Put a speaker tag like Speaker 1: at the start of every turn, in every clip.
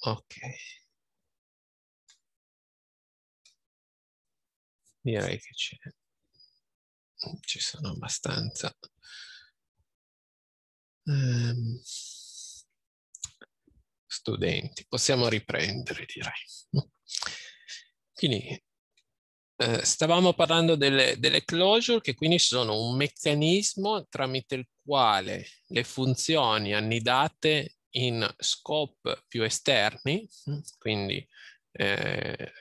Speaker 1: Ok. Direi che ce
Speaker 2: ci sono abbastanza. Um,
Speaker 3: studenti, possiamo riprendere direi. Quindi eh, stavamo parlando delle, delle closure che quindi sono un meccanismo tramite il quale le funzioni annidate in scope più esterni, mm. quindi eh,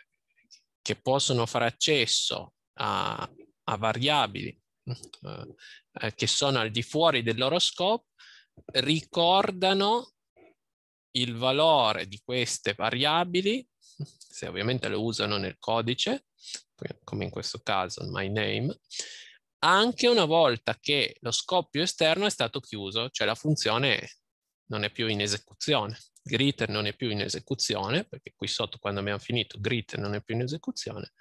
Speaker 3: che possono fare accesso a, a variabili eh, eh, che sono al di fuori del loro scope, ricordano il valore di queste variabili, se ovviamente lo usano nel codice, come in questo caso il my name, anche una volta che lo scope più esterno è stato chiuso, cioè la funzione non è più in esecuzione, Gritter non è più in esecuzione, perché qui sotto quando abbiamo finito Gritter non è più in esecuzione,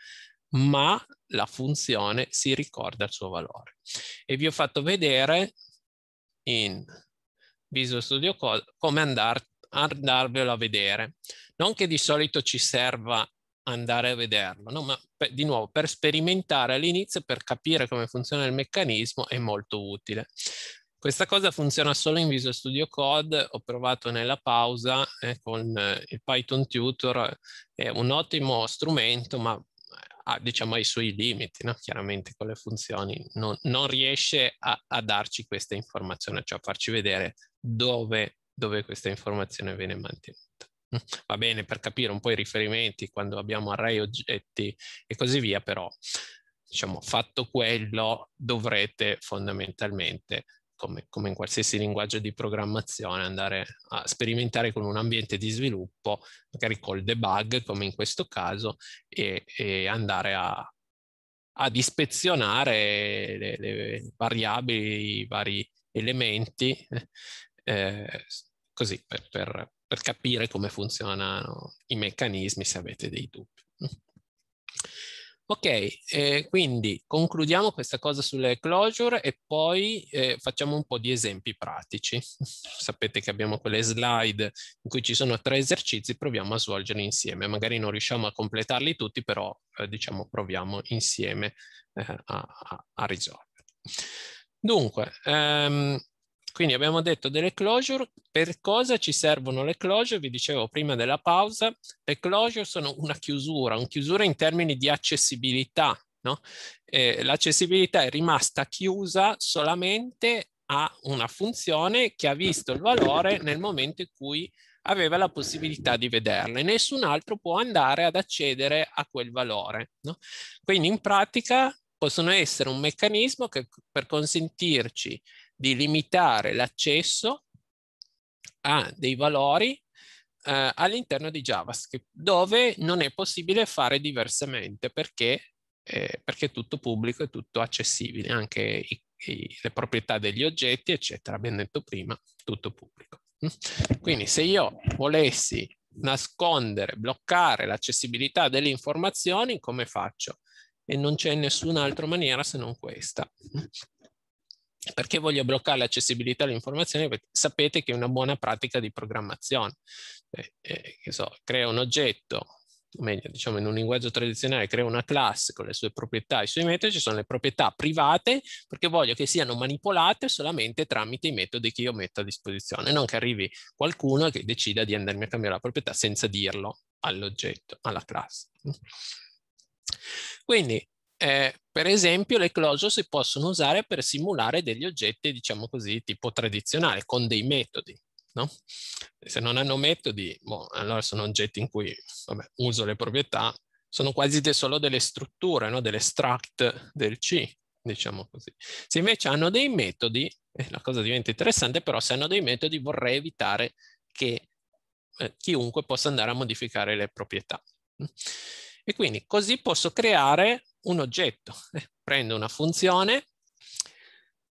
Speaker 3: ma la funzione si ricorda il suo valore. E vi ho fatto vedere in Visual Studio Code come andar, andarvelo a vedere. Non che di solito ci serva andare a vederlo, no? ma per, di nuovo per sperimentare all'inizio, per capire come funziona il meccanismo è molto utile. Questa cosa funziona solo in Visual Studio Code, ho provato nella pausa eh, con eh, il Python Tutor, eh, è un ottimo strumento ma eh, ha, diciamo, i suoi limiti, no? chiaramente con le funzioni non, non riesce a, a, darci questa informazione, cioè a farci vedere dove, dove questa informazione viene mantenuta. Va bene per capire un po' i riferimenti quando abbiamo array oggetti e così via, però diciamo fatto quello dovrete fondamentalmente come, come, in qualsiasi linguaggio di programmazione, andare a sperimentare con un ambiente di sviluppo, magari col debug, come in questo caso, e, e andare a, ad ispezionare le, le, variabili, i vari elementi, eh, così per, per, per capire come funzionano i meccanismi se avete dei dubbi. Ok, eh, quindi concludiamo questa cosa sulle closure e poi eh, facciamo un po' di esempi pratici. Sapete che abbiamo quelle slide in cui ci sono tre esercizi, proviamo a svolgerli insieme. Magari non riusciamo a completarli tutti, però eh, diciamo proviamo insieme eh, a, a, a, risolverli. Dunque, ehm, quindi abbiamo detto delle closure, per cosa ci servono le closure? Vi dicevo prima della pausa, le closure sono una chiusura, una chiusura in termini di accessibilità. No? Eh, l'accessibilità è rimasta chiusa solamente a una funzione che ha visto il valore nel momento in cui aveva la possibilità di vederle, nessun altro può andare ad accedere a quel valore. No? Quindi in pratica possono essere un meccanismo che, per consentirci di limitare l'accesso a dei valori eh, all'interno di JavaScript, dove non è possibile fare diversamente perché, eh, perché è tutto pubblico è tutto accessibile, anche i, i, le proprietà degli oggetti, eccetera. Abbiamo detto prima, tutto pubblico. Mm? Quindi se io volessi nascondere, bloccare l'accessibilità delle informazioni, come faccio? E non c'è nessun'altra maniera se non questa. Mm? Perché voglio bloccare l'accessibilità alle informazioni? Perché sapete che è una buona pratica di programmazione. Eh, eh, so, crea un oggetto, o meglio, diciamo in un linguaggio tradizionale, crea una classe con le sue proprietà e i suoi metodi, ci sono le proprietà private, perché voglio che siano manipolate solamente tramite i metodi che io metto a disposizione, non che arrivi qualcuno che decida di andarmi a cambiare la proprietà senza dirlo all'oggetto, alla classe. Quindi eh, per esempio le closure si possono usare per simulare degli oggetti, diciamo così, tipo tradizionale, con dei metodi. No? Se non hanno metodi, boh, allora sono oggetti in cui vabbè, uso le proprietà, sono quasi de solo delle strutture, no? delle struct del C, diciamo così. Se invece hanno dei metodi, eh, la cosa diventa interessante, però se hanno dei metodi vorrei evitare che eh, chiunque possa andare a modificare le proprietà. E quindi così posso creare un oggetto, prendo una funzione,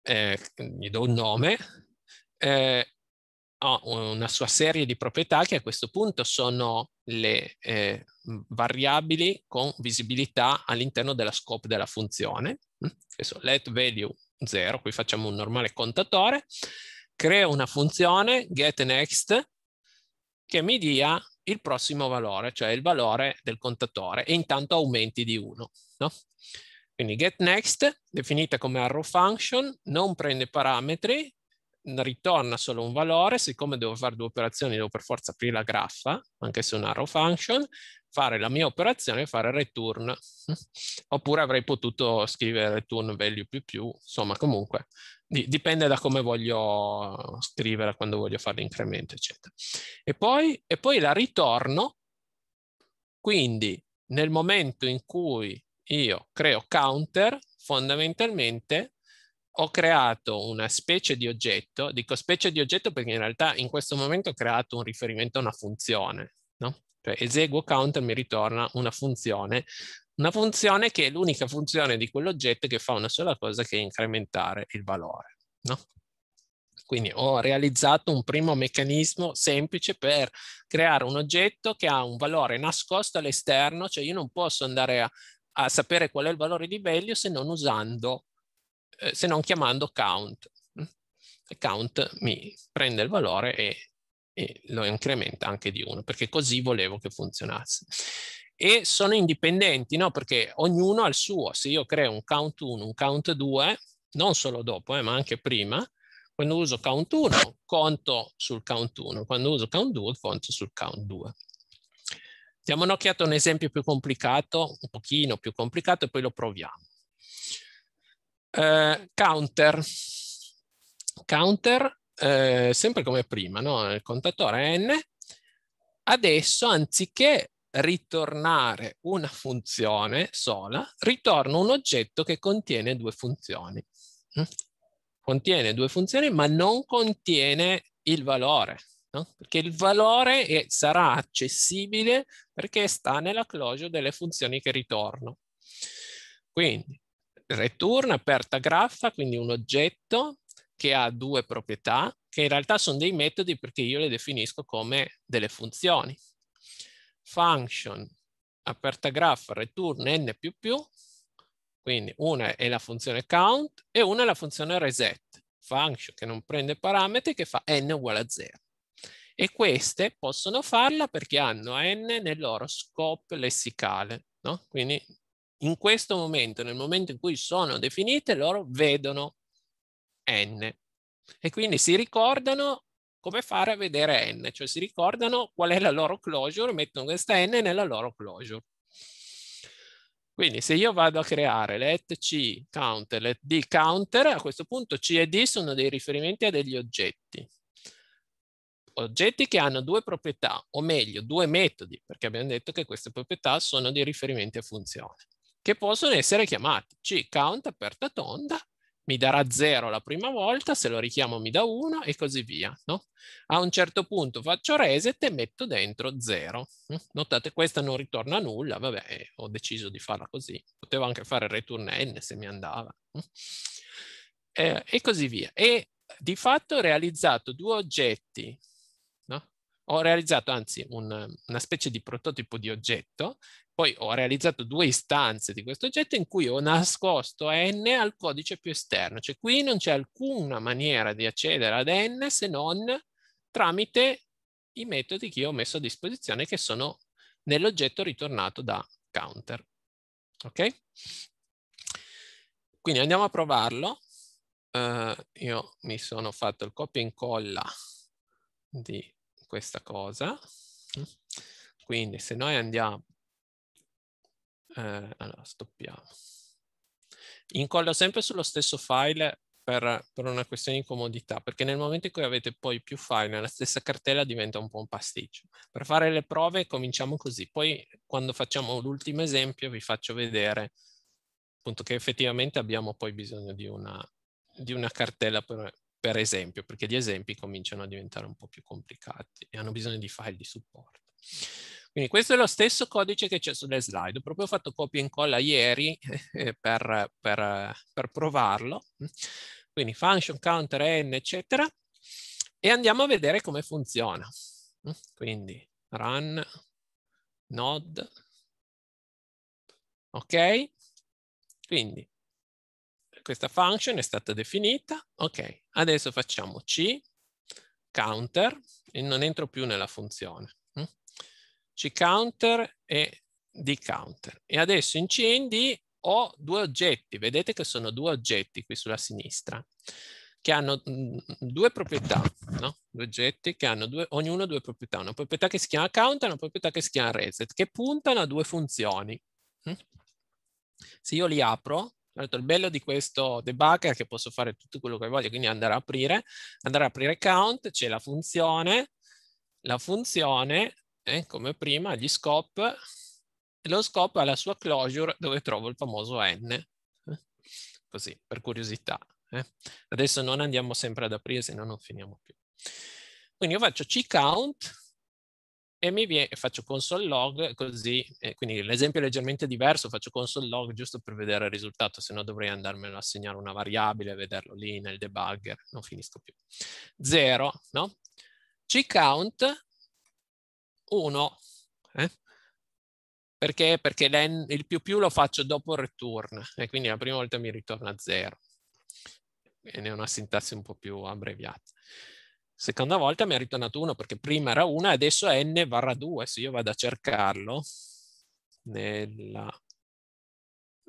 Speaker 3: eh, gli do un nome, eh, ho una sua serie di proprietà che a questo punto sono le eh, variabili con visibilità all'interno della scope della funzione, mm, adesso let value 0, qui facciamo un normale contatore, creo una funzione getNext che mi dia il prossimo valore, cioè il valore del contatore, e intanto aumenti di 1. No? Quindi getNext, definita come arrow function, non prende parametri, ritorna solo un valore, siccome devo fare due operazioni devo per forza aprire la graffa, anche se è un arrow function, fare la mia operazione e fare return. Oppure avrei potuto scrivere return value più più, insomma comunque dipende da come voglio scrivere, quando voglio fare l'incremento, eccetera. E poi, e poi la ritorno, quindi nel momento in cui io creo counter, fondamentalmente ho creato una specie di oggetto, dico specie di oggetto perché in realtà in questo momento ho creato un riferimento a una funzione, no? Cioè eseguo counter mi ritorna una funzione una funzione che è l'unica funzione di quell'oggetto che fa una sola cosa che è incrementare il valore. No? Quindi ho realizzato un primo meccanismo semplice per creare un oggetto che ha un valore nascosto all'esterno, cioè io non posso andare a, a sapere qual è il valore di value se non usando, eh, se non chiamando count. Count mi prende il valore e, e lo incrementa anche di uno, perché così volevo che funzionasse e sono indipendenti, no? perché ognuno ha il suo. Se io creo un count 1, un count 2, non solo dopo, eh, ma anche prima, quando uso count 1 conto sul count 1, quando uso count 2 conto sul count 2. Diamo un'occhiata a un esempio più complicato, un pochino più complicato e poi lo proviamo. Eh, counter. Counter, eh, sempre come prima, no? il contatore N, adesso anziché ritornare una funzione sola, ritorno un oggetto che contiene due funzioni. Mm? Contiene due funzioni ma non contiene il valore, no? perché il valore è, sarà accessibile perché sta nella closure delle funzioni che ritorno. Quindi return aperta graffa, quindi un oggetto che ha due proprietà, che in realtà sono dei metodi perché io le definisco come delle funzioni function aperta graph return n++, quindi una è la funzione count e una è la funzione reset, function che non prende parametri che fa n uguale a 0. E queste possono farla perché hanno n nel loro scope lessicale, no? Quindi in questo momento, nel momento in cui sono definite, loro vedono n e quindi si ricordano come fare a vedere n, cioè si ricordano qual è la loro closure, mettono questa n nella loro closure. Quindi se io vado a creare let c counter, let d counter, a questo punto c e d sono dei riferimenti a degli oggetti. Oggetti che hanno due proprietà, o meglio due metodi, perché abbiamo detto che queste proprietà sono dei riferimenti a funzione, che possono essere chiamati c count aperta tonda mi darà 0 la prima volta, se lo richiamo mi dà 1 e così via. No? A un certo punto faccio reset e metto dentro 0. Mm, notate questa non ritorna nulla, vabbè ho deciso di farla così, potevo anche fare return n se mi andava mm. eh, e così via. E di fatto ho realizzato due oggetti ho realizzato anzi un, una specie di prototipo di oggetto, poi ho realizzato due istanze di questo oggetto in cui ho nascosto n al codice più esterno, cioè qui non c'è alcuna maniera di accedere ad n se non tramite i metodi che io ho messo a disposizione che sono nell'oggetto ritornato da counter. Ok? Quindi andiamo a provarlo. Uh, io mi sono fatto il copia e incolla di questa cosa. Quindi se noi andiamo, eh, allora stoppiamo. Incollo sempre sullo stesso file per, per, una questione di comodità, perché nel momento in cui avete poi più file nella stessa cartella diventa un po' un pasticcio. Per fare le prove cominciamo così, poi quando facciamo l'ultimo esempio vi faccio vedere appunto che effettivamente abbiamo poi bisogno di una, di una cartella per, per esempio, perché gli esempi cominciano a diventare un po' più complicati e hanno bisogno di file di supporto. Quindi questo è lo stesso codice che c'è sulle slide, ho proprio fatto copia e incolla ieri eh, eh, per, per, per provarlo, quindi function, counter, n, eccetera, e andiamo a vedere come funziona. Quindi run, node,
Speaker 2: ok? Quindi
Speaker 3: questa function è stata definita. Ok, adesso facciamo c counter e non entro più nella funzione. Mm? c counter e d counter. E adesso in c e in d ho due oggetti. Vedete che sono due oggetti qui sulla sinistra che hanno mm, due proprietà, no? due oggetti che hanno due, ognuno due proprietà, una proprietà che si chiama count e una proprietà che si chiama reset, che puntano a due funzioni. Mm? Se io li apro, il bello di questo debugger è che posso fare tutto quello che voglio, quindi andare a aprire, andare a aprire count, c'è la funzione, la funzione, eh, come prima, gli scope, lo scope ha la sua closure dove trovo il famoso n, così, per curiosità. Eh. Adesso non andiamo sempre ad aprire, se no non finiamo più. Quindi io faccio ccount, e mi viene, faccio console log così, eh, quindi l'esempio è leggermente diverso, faccio console log giusto per vedere il risultato, se no dovrei andarmelo a segnare una variabile, vederlo lì nel debugger, non finisco più. 0, no? ccount 1, eh? perché? Perché il più più lo faccio dopo il return e quindi la prima volta mi ritorna 0. Quindi è una sintassi un po' più abbreviata. Seconda volta mi ha ritornato 1 perché prima era 1 e adesso è n varrà 2. Se io vado a cercarlo nella,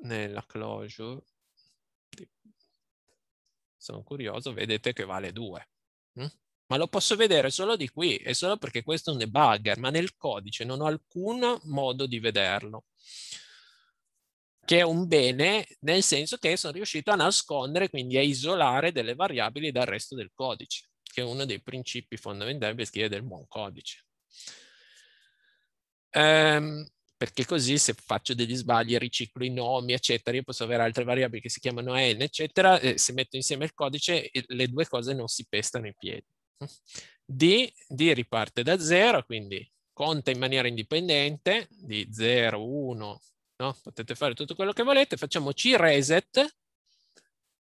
Speaker 3: nella closure, sono curioso, vedete che vale 2. Mm? Ma lo posso vedere solo di qui e solo perché questo è un debugger, ma nel codice non ho alcun modo di vederlo che è un bene nel senso che sono riuscito a nascondere, quindi a isolare delle variabili dal resto del codice che è uno dei principi fondamentali per scrivere del buon codice. Um, perché così se faccio degli sbagli, riciclo i nomi, eccetera, io posso avere altre variabili che si chiamano n, eccetera, e se metto insieme il codice le due cose non si pestano i piedi. D, D riparte da 0, quindi conta in maniera indipendente, di 0, 1, no? potete fare tutto quello che volete, facciamo C reset,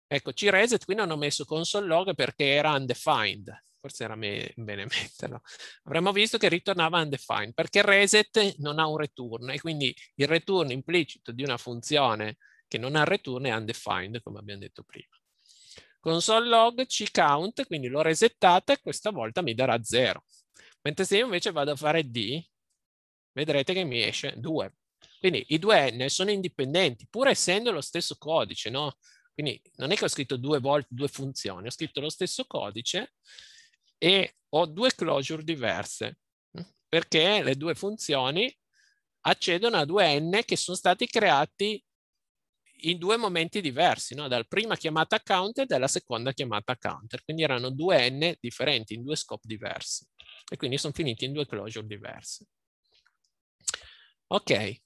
Speaker 3: Ecco, G-Reset qui non ho messo console log perché era undefined, forse era me bene metterlo. Avremmo visto che ritornava undefined perché reset non ha un return e quindi il return implicito di una funzione che non ha return è undefined, come abbiamo detto prima. Console log C-count, quindi l'ho resettata e questa volta mi darà 0. Mentre se io invece vado a fare D, vedrete che mi esce 2. Quindi i due N sono indipendenti, pur essendo lo stesso codice, no? Quindi non è che ho scritto due volte due funzioni, ho scritto lo stesso codice e ho due closure diverse, mm, perché le due funzioni accedono a due n che sono stati creati in due momenti diversi, no? dalla prima chiamata counter e dalla seconda chiamata counter. Quindi erano due n differenti, in due scope diversi. E quindi sono finiti in due closure diverse. Ok,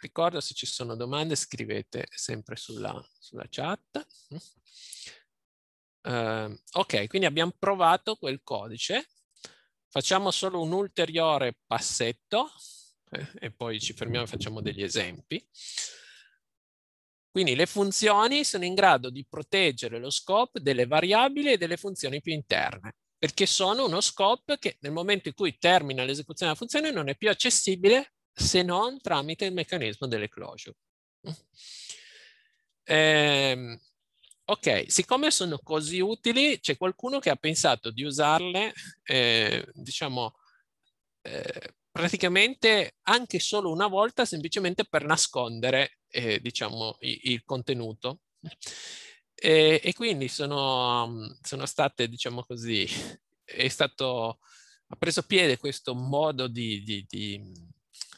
Speaker 3: ricordo se ci sono domande scrivete sempre sulla, sulla chat. Uh, ok, quindi abbiamo provato quel codice. Facciamo solo un ulteriore passetto eh, e poi ci fermiamo e facciamo degli esempi. Quindi le funzioni sono in grado di proteggere lo scope delle variabili e delle funzioni più interne, perché sono uno scope che nel momento in cui termina l'esecuzione della funzione non è più accessibile se non tramite il meccanismo dell'eclosure. Eh, ok, siccome sono così utili, c'è qualcuno che ha pensato di usarle, eh, diciamo, eh, praticamente anche solo una volta, semplicemente per nascondere, eh, diciamo, il, il contenuto. E, e, quindi sono, sono state, diciamo così, è stato, ha preso piede questo modo di, di, di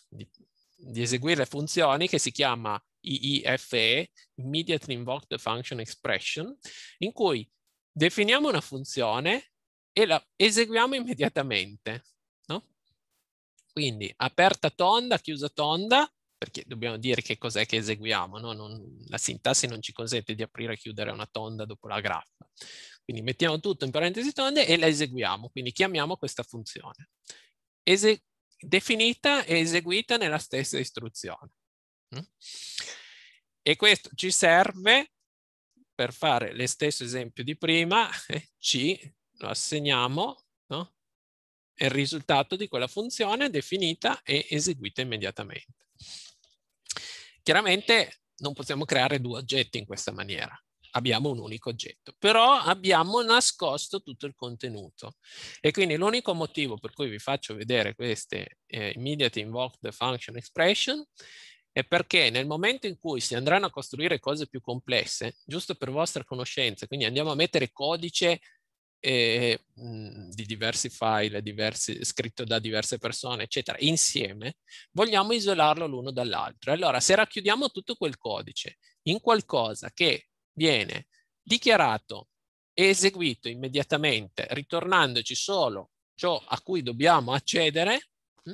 Speaker 3: di, di eseguire funzioni che si chiama IIFE, Immediately Invoked Function Expression, in cui definiamo una funzione e la eseguiamo immediatamente. No? Quindi aperta tonda, chiusa tonda, perché dobbiamo dire che cos'è che eseguiamo, no? non, la sintassi non ci consente di aprire e chiudere una tonda dopo la graffa. Quindi mettiamo tutto in parentesi tonde e la eseguiamo, quindi chiamiamo questa funzione. Ese definita e eseguita nella stessa istruzione. Mm? E questo ci serve per fare lo stesso esempio di prima, eh, ci lo assegniamo, no? è il risultato di quella funzione definita e eseguita immediatamente. Chiaramente non possiamo creare due oggetti in questa maniera abbiamo un unico oggetto, però abbiamo nascosto tutto il contenuto. E quindi l'unico motivo per cui vi faccio vedere queste eh, immediate invoked function expression è perché nel momento in cui si andranno a costruire cose più complesse, giusto per vostra conoscenza, quindi andiamo a mettere codice eh, mm, di diversi file, diversi, scritto da diverse persone, eccetera, insieme, vogliamo isolarlo l'uno dall'altro. Allora, se racchiudiamo tutto quel codice in qualcosa che viene dichiarato e eseguito immediatamente, ritornandoci solo ciò a cui dobbiamo accedere, hm,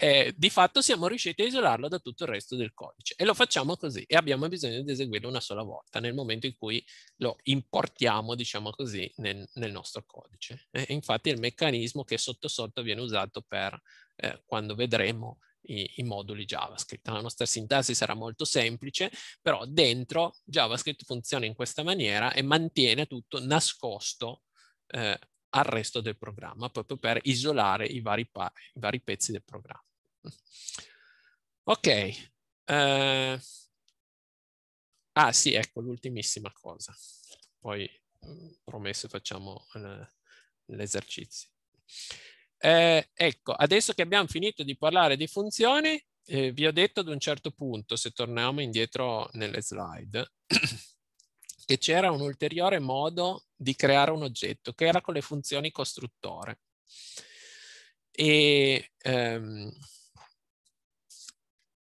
Speaker 3: eh, di fatto siamo riusciti a isolarlo da tutto il resto del codice e lo facciamo così e abbiamo bisogno di eseguirlo una sola volta nel momento in cui lo importiamo, diciamo così, nel, nel nostro codice. Eh, infatti è il meccanismo che sotto sotto viene usato per eh, quando vedremo i, i moduli JavaScript. La nostra sintesi sarà molto semplice, però dentro JavaScript funziona in questa maniera e mantiene tutto nascosto eh, al resto del programma, proprio per isolare i vari, i vari pezzi del programma. Ok. Uh, ah sì, ecco l'ultimissima cosa. Poi mm, promesso facciamo eh, l'esercizio. Eh, ecco, adesso che abbiamo finito di parlare di funzioni, eh, vi ho detto ad un certo punto, se torniamo indietro nelle slide, che c'era un ulteriore modo di creare un oggetto, che era con le funzioni costruttore. E, ehm,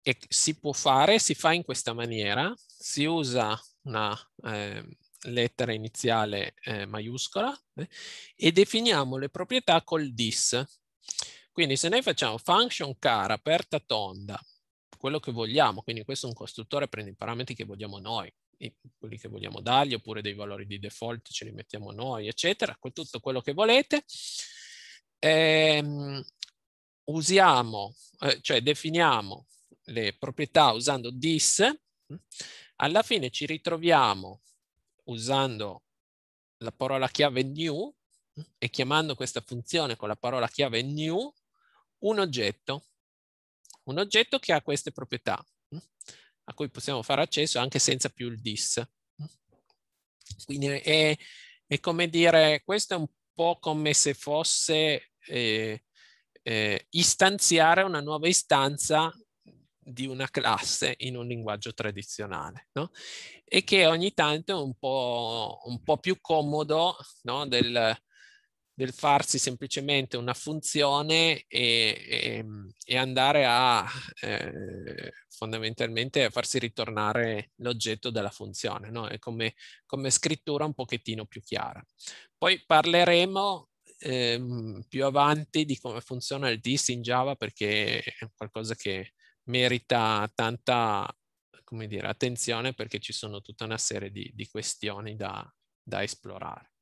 Speaker 3: e si può fare, si fa in questa maniera, si usa una, eh, lettera iniziale eh, maiuscola eh, e definiamo le proprietà col dis. Quindi se noi facciamo function car aperta tonda, quello che vogliamo, quindi questo è un costruttore, prende i parametri che vogliamo noi, quelli che vogliamo dargli, oppure dei valori di default ce li mettiamo noi, eccetera, tutto quello che volete. Ehm, usiamo, eh, cioè definiamo le proprietà usando dis, alla fine ci ritroviamo usando la parola chiave new e chiamando questa funzione con la parola chiave new un oggetto, un oggetto che ha queste proprietà mm, a cui possiamo fare accesso anche senza più il dis. Quindi è, è come dire, questo è un po' come se fosse eh, eh, istanziare una nuova istanza di una classe in un linguaggio tradizionale, no? e che ogni tanto è un po', un po più comodo no? del, del, farsi semplicemente una funzione e, e, e andare a eh, fondamentalmente a farsi ritornare l'oggetto della funzione, no? è come, come scrittura un pochettino più chiara. Poi parleremo Ehm, più avanti di come funziona il this in Java perché è qualcosa che merita tanta come dire, attenzione perché ci sono tutta una serie di, di questioni da, da, esplorare.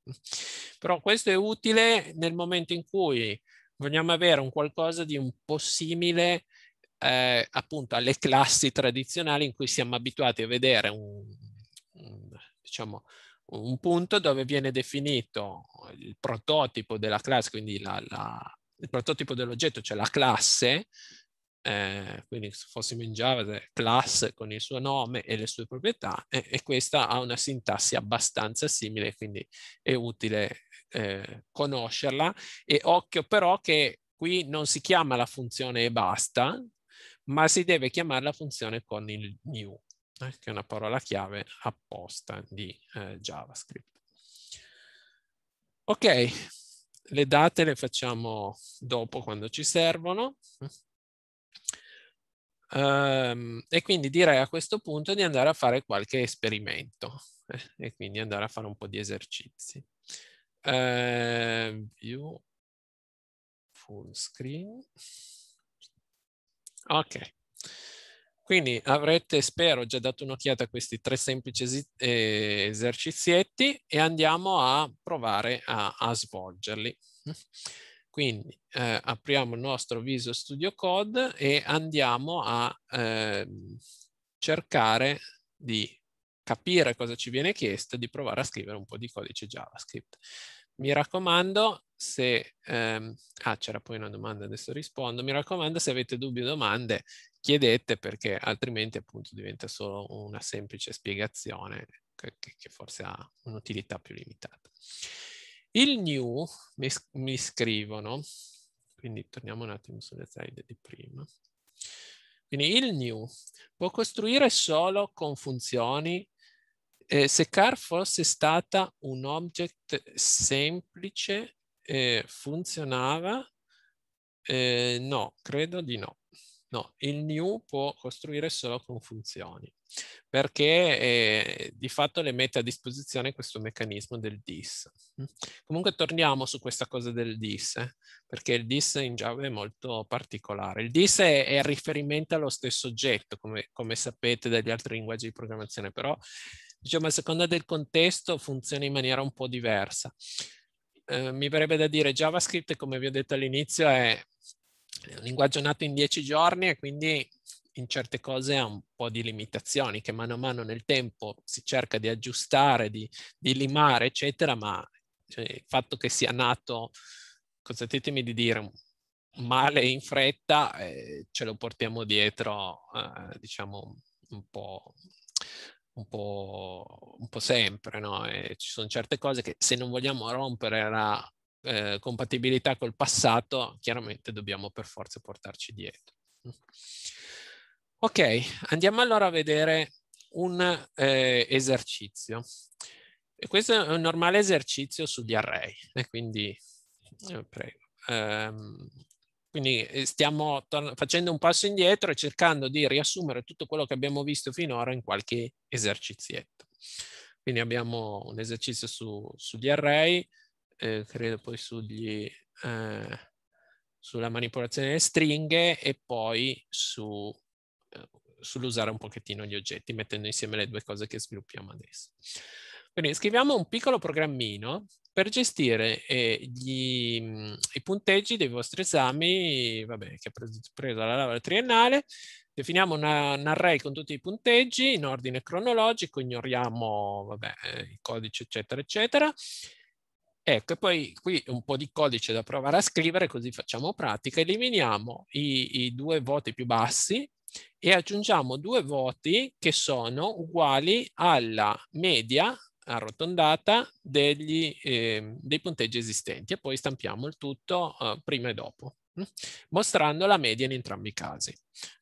Speaker 3: Però questo è utile nel momento in cui vogliamo avere un qualcosa di un po' simile eh, appunto alle classi tradizionali in cui siamo abituati a vedere un, un, diciamo, un punto dove viene definito il prototipo della classe, quindi la, la, il prototipo dell'oggetto, cioè la classe, eh, quindi se fossimo in Java class con il suo nome e le sue proprietà e, e questa ha una sintassi abbastanza simile quindi è utile eh, conoscerla e occhio però che qui non si chiama la funzione e basta ma si deve chiamare la funzione con il new eh, che è una parola chiave apposta di eh, JavaScript ok le date le facciamo dopo quando ci servono Um, e quindi direi a questo punto di andare a fare qualche esperimento eh, e quindi andare a fare un po' di esercizi. Uh, view full screen. Ok. Quindi avrete, spero, già dato un'occhiata a questi tre semplici eh, esercizietti e andiamo a provare a, a svolgerli. Quindi eh, apriamo il nostro Visual Studio Code e andiamo a eh, cercare di capire cosa ci viene chiesto e di provare a scrivere un po' di codice JavaScript. Mi raccomando, se... Ehm, ah, c'era poi una domanda, adesso rispondo. Mi raccomando, se avete dubbi o domande, chiedete perché altrimenti appunto diventa solo una semplice spiegazione che, che forse ha un'utilità più limitata. Il new, mi, mi scrivono, quindi torniamo un attimo sulle slide di prima. Quindi il new può costruire solo con funzioni eh, se car fosse stata un object semplice eh, funzionava? Eh, no, credo di no. No, il new può costruire solo con funzioni perché eh, di fatto le mette a disposizione questo meccanismo del dis. Comunque torniamo su questa cosa del dis, eh, perché il dis in Java è molto particolare. Il dis è, è riferimento allo stesso oggetto, come, come sapete dagli altri linguaggi di programmazione, però diciamo a seconda del contesto funziona in maniera un po' diversa. Eh, mi verrebbe da dire JavaScript, come vi ho detto all'inizio, è un linguaggio nato in dieci giorni e quindi in certe cose ha un po' di limitazioni che mano a mano nel tempo si cerca di aggiustare, di, di limare, eccetera, ma cioè, il fatto che sia nato, consentitemi di dire, male in fretta, eh, ce lo portiamo dietro, eh, diciamo, un po', un po', un po sempre, no? ci sono certe cose che se non vogliamo rompere la eh, compatibilità col passato, chiaramente dobbiamo per forza portarci dietro. Ok, andiamo allora a vedere un eh, esercizio. E questo è un normale esercizio sugli array, eh, quindi, ehm, quindi eh, stiamo facendo un passo indietro e cercando di riassumere tutto quello che abbiamo visto finora in qualche esercizietto. Quindi abbiamo un esercizio su, sugli array, eh, credo poi sugli, eh, sulla manipolazione delle stringhe e poi su sull'usare un pochettino gli oggetti, mettendo insieme le due cose che sviluppiamo adesso. Quindi scriviamo un piccolo programmino per gestire eh, gli, mm, i punteggi dei vostri esami, vabbè, che ha preso, preso dalla laurea triennale, definiamo una, un array con tutti i punteggi in ordine cronologico, ignoriamo vabbè, eh, il codice eccetera eccetera, Ecco, e poi qui un po' di codice da provare a scrivere, così facciamo pratica. Eliminiamo i, i due voti più bassi, e aggiungiamo due voti che sono uguali alla media arrotondata degli, eh, dei punteggi esistenti e poi stampiamo il tutto eh, prima e dopo, mm, mostrando la media in entrambi i casi.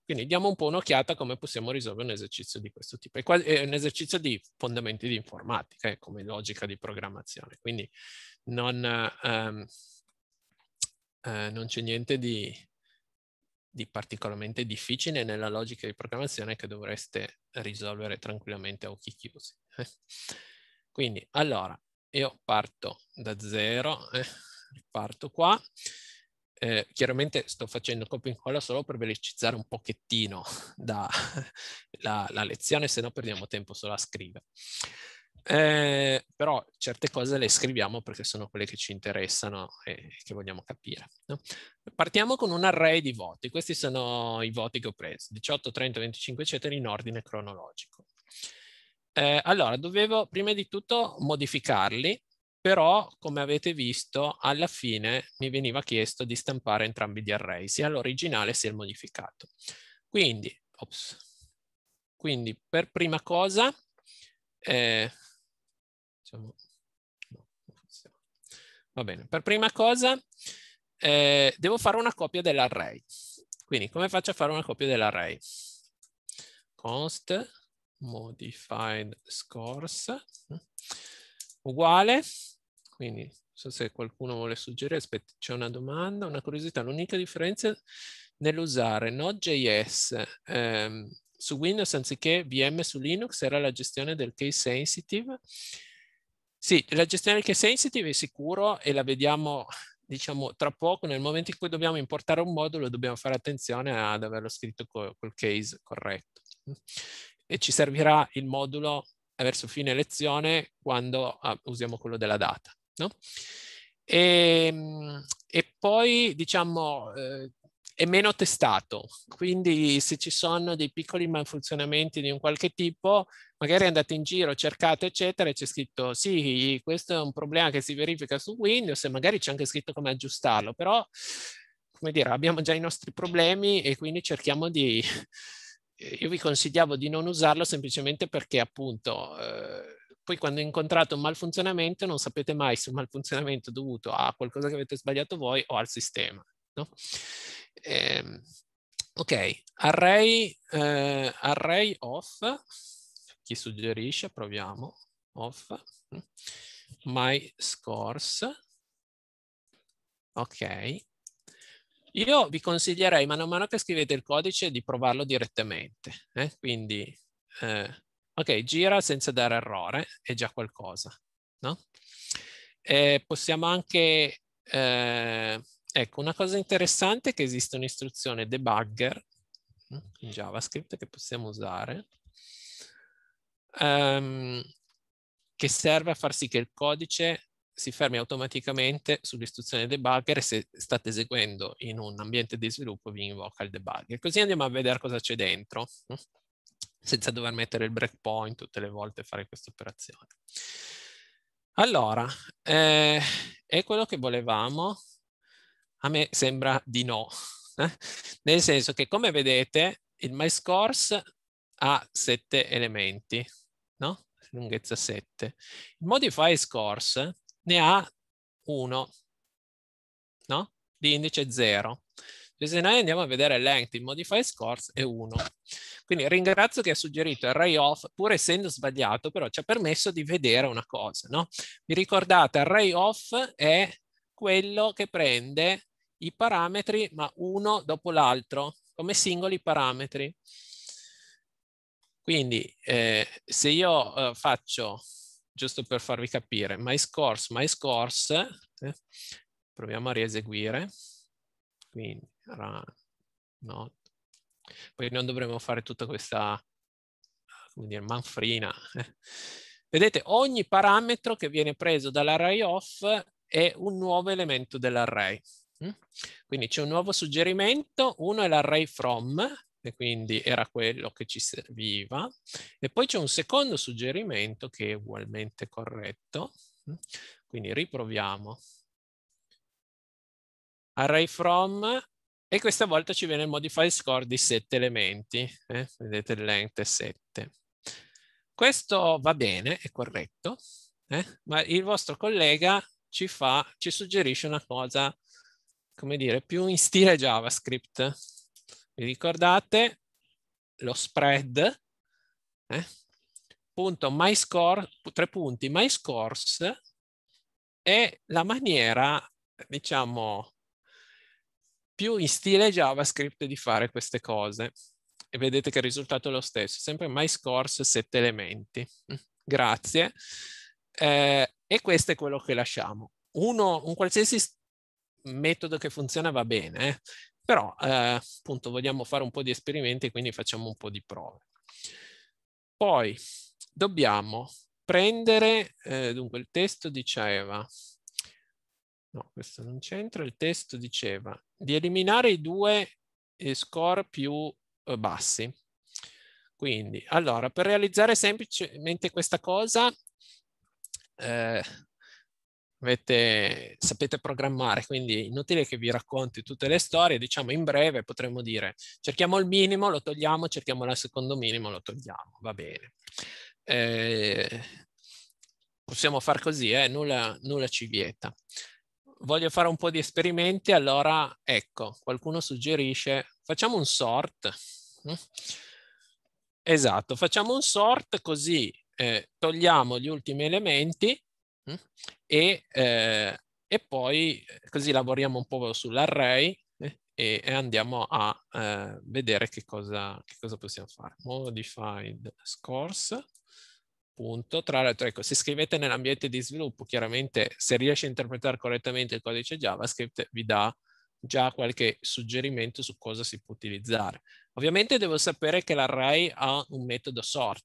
Speaker 3: Quindi diamo un po' un'occhiata a come possiamo risolvere un esercizio di questo tipo. È, quasi, è un esercizio di fondamenti di informatica, eh, come logica di programmazione, quindi non, ehm, eh, non c'è niente di di particolarmente difficile nella logica di programmazione che dovreste risolvere tranquillamente a occhi chiusi. Eh. Quindi, allora, io parto da zero, eh, parto qua. Eh, chiaramente sto facendo copia e incolla solo per velocizzare un pochettino la, la lezione, se no perdiamo tempo solo a scrivere. Eh, però certe cose le scriviamo perché sono quelle che ci interessano e che vogliamo capire. No? Partiamo con un array di voti. Questi sono i voti che ho preso, 18, 30, 25, eccetera, in ordine cronologico. Eh, allora, dovevo prima di tutto modificarli, però come avete visto alla fine mi veniva chiesto di stampare entrambi gli array, sia l'originale sia il modificato. Quindi, ops, quindi per prima cosa... Eh, Diciamo, no, Va bene, per prima cosa eh, devo fare una copia dell'array. Quindi come faccio a fare una copia dell'array? Const modified scores eh, uguale, quindi non so se qualcuno vuole suggerire, aspetta, c'è una domanda, una curiosità, l'unica differenza nell'usare Node.js ehm, su Windows anziché VM su Linux era la gestione del case sensitive sì, la gestione anche sensitive è sicuro e la vediamo diciamo tra poco, nel momento in cui dobbiamo importare un modulo dobbiamo fare attenzione ad averlo scritto col, col case corretto. E ci servirà il modulo verso fine lezione quando ah, usiamo quello della data. No? E, ehm, e, poi diciamo eh, è meno testato, quindi se ci sono dei piccoli malfunzionamenti di un qualche tipo, magari andate in giro, cercate eccetera e c'è scritto sì, questo è un problema che si verifica su Windows e magari c'è anche scritto come aggiustarlo, però come dire, abbiamo già i nostri problemi e quindi cerchiamo di... Io vi consigliavo di non usarlo semplicemente perché appunto... Eh, poi quando incontrate un malfunzionamento non sapete mai se un malfunzionamento è dovuto a qualcosa che avete sbagliato voi o al sistema. No? Ehm, eh, ok, array, eh, array of, chi suggerisce? Proviamo, off, hm, my scores, ok. Io vi consiglierei, mano a mano che scrivete il codice, di provarlo direttamente. Eh? Quindi, eh, ok, gira senza dare errore, è già qualcosa, no? possiamo anche eh, Ecco, una cosa interessante è che esiste un'istruzione debugger in JavaScript che possiamo usare um, che serve a far sì che il codice si fermi automaticamente sull'istruzione debugger e se state eseguendo in un ambiente di sviluppo vi invoca il debugger. Così andiamo a vedere cosa c'è dentro senza dover mettere il breakpoint tutte le volte e fare questa operazione. Allora, eh, è quello che volevamo a me sembra di no, eh? nel senso che come vedete il MyScores ha sette elementi, no? lunghezza 7. Il Modify Scores ne ha 1, no? di indice 0. Cioè, se noi andiamo a vedere length il modify scores è 1. Quindi ringrazio che ha suggerito array off, pur essendo sbagliato, però ci ha permesso di vedere una cosa. No? Vi ricordate, array off è quello che prende i parametri, ma uno dopo l'altro, come singoli parametri. Quindi eh, se io eh, faccio, giusto per farvi capire, myscores, myscores, eh, proviamo a rieseguire, quindi run, no. poi non dovremmo fare tutta questa, come dire, manfrina. Eh. Vedete, ogni parametro che viene preso dall'array off è un nuovo elemento dell'array. Mm. Quindi c'è un nuovo suggerimento, uno è l'array from, e quindi era quello che ci serviva, e poi c'è un secondo suggerimento che è ugualmente corretto, mm. quindi riproviamo. Array from, e questa volta ci viene il modify score di 7 elementi, eh? vedete il length è 7. Questo va bene, è corretto, eh? ma il vostro collega ci, fa, ci suggerisce una cosa come dire, più in stile JavaScript. Vi ricordate lo spread? Eh? Punto myscore, tre punti, myscores è la maniera, diciamo, più in stile JavaScript di fare queste cose. E vedete che il risultato è lo stesso, sempre myscores sette elementi. Mm, grazie. Eh, e questo è quello che lasciamo. Uno, un qualsiasi metodo che funziona va bene, eh? però eh, appunto vogliamo fare un po' di esperimenti, quindi facciamo un po' di prove. Poi dobbiamo prendere, eh, dunque il testo diceva, no questo non c'entra, il testo diceva di eliminare i due eh, score più eh, bassi. Quindi, allora, per realizzare semplicemente questa cosa, eh, avete, sapete programmare, quindi è inutile che vi racconti tutte le storie, diciamo in breve potremmo dire cerchiamo il minimo, lo togliamo, cerchiamo il secondo minimo, lo togliamo, va bene. Eh, possiamo far così, eh? nulla, nulla ci vieta. Voglio fare un po' di esperimenti, allora ecco, qualcuno suggerisce, facciamo un sort. Mm? Esatto, facciamo un sort così eh, togliamo gli ultimi elementi Mm? E, eh, e poi eh, così lavoriamo un po' sull'array eh. e, e andiamo a eh, vedere che cosa, che cosa, possiamo fare. Modified scores. Punto. Tra l'altro, ecco, se scrivete nell'ambiente di sviluppo, chiaramente se riesce a interpretare correttamente il codice JavaScript vi dà già qualche suggerimento su cosa si può utilizzare. Ovviamente devo sapere che l'array ha un metodo sort,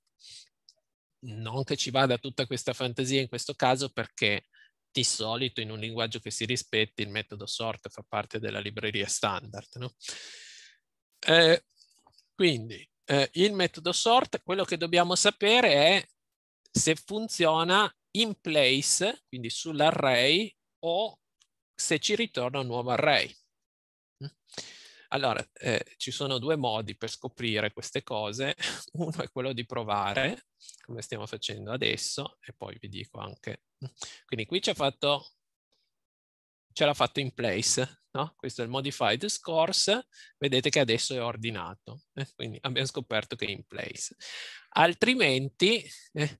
Speaker 3: non che ci vada tutta questa fantasia in questo caso perché di solito in un linguaggio che si rispetti il metodo sort fa parte della libreria standard. No? Eh, quindi eh, il metodo sort, quello che dobbiamo sapere è se funziona in place, quindi sull'array, o se ci ritorna un nuovo array. Allora, eh, ci sono due modi per scoprire queste cose. Uno è quello di provare, come stiamo facendo adesso, e poi vi dico anche. Quindi qui ci ha fatto, ce l'ha fatto in place, no? Questo è il modified scores, vedete che adesso è ordinato, eh? quindi abbiamo scoperto che è in place. Altrimenti, eh,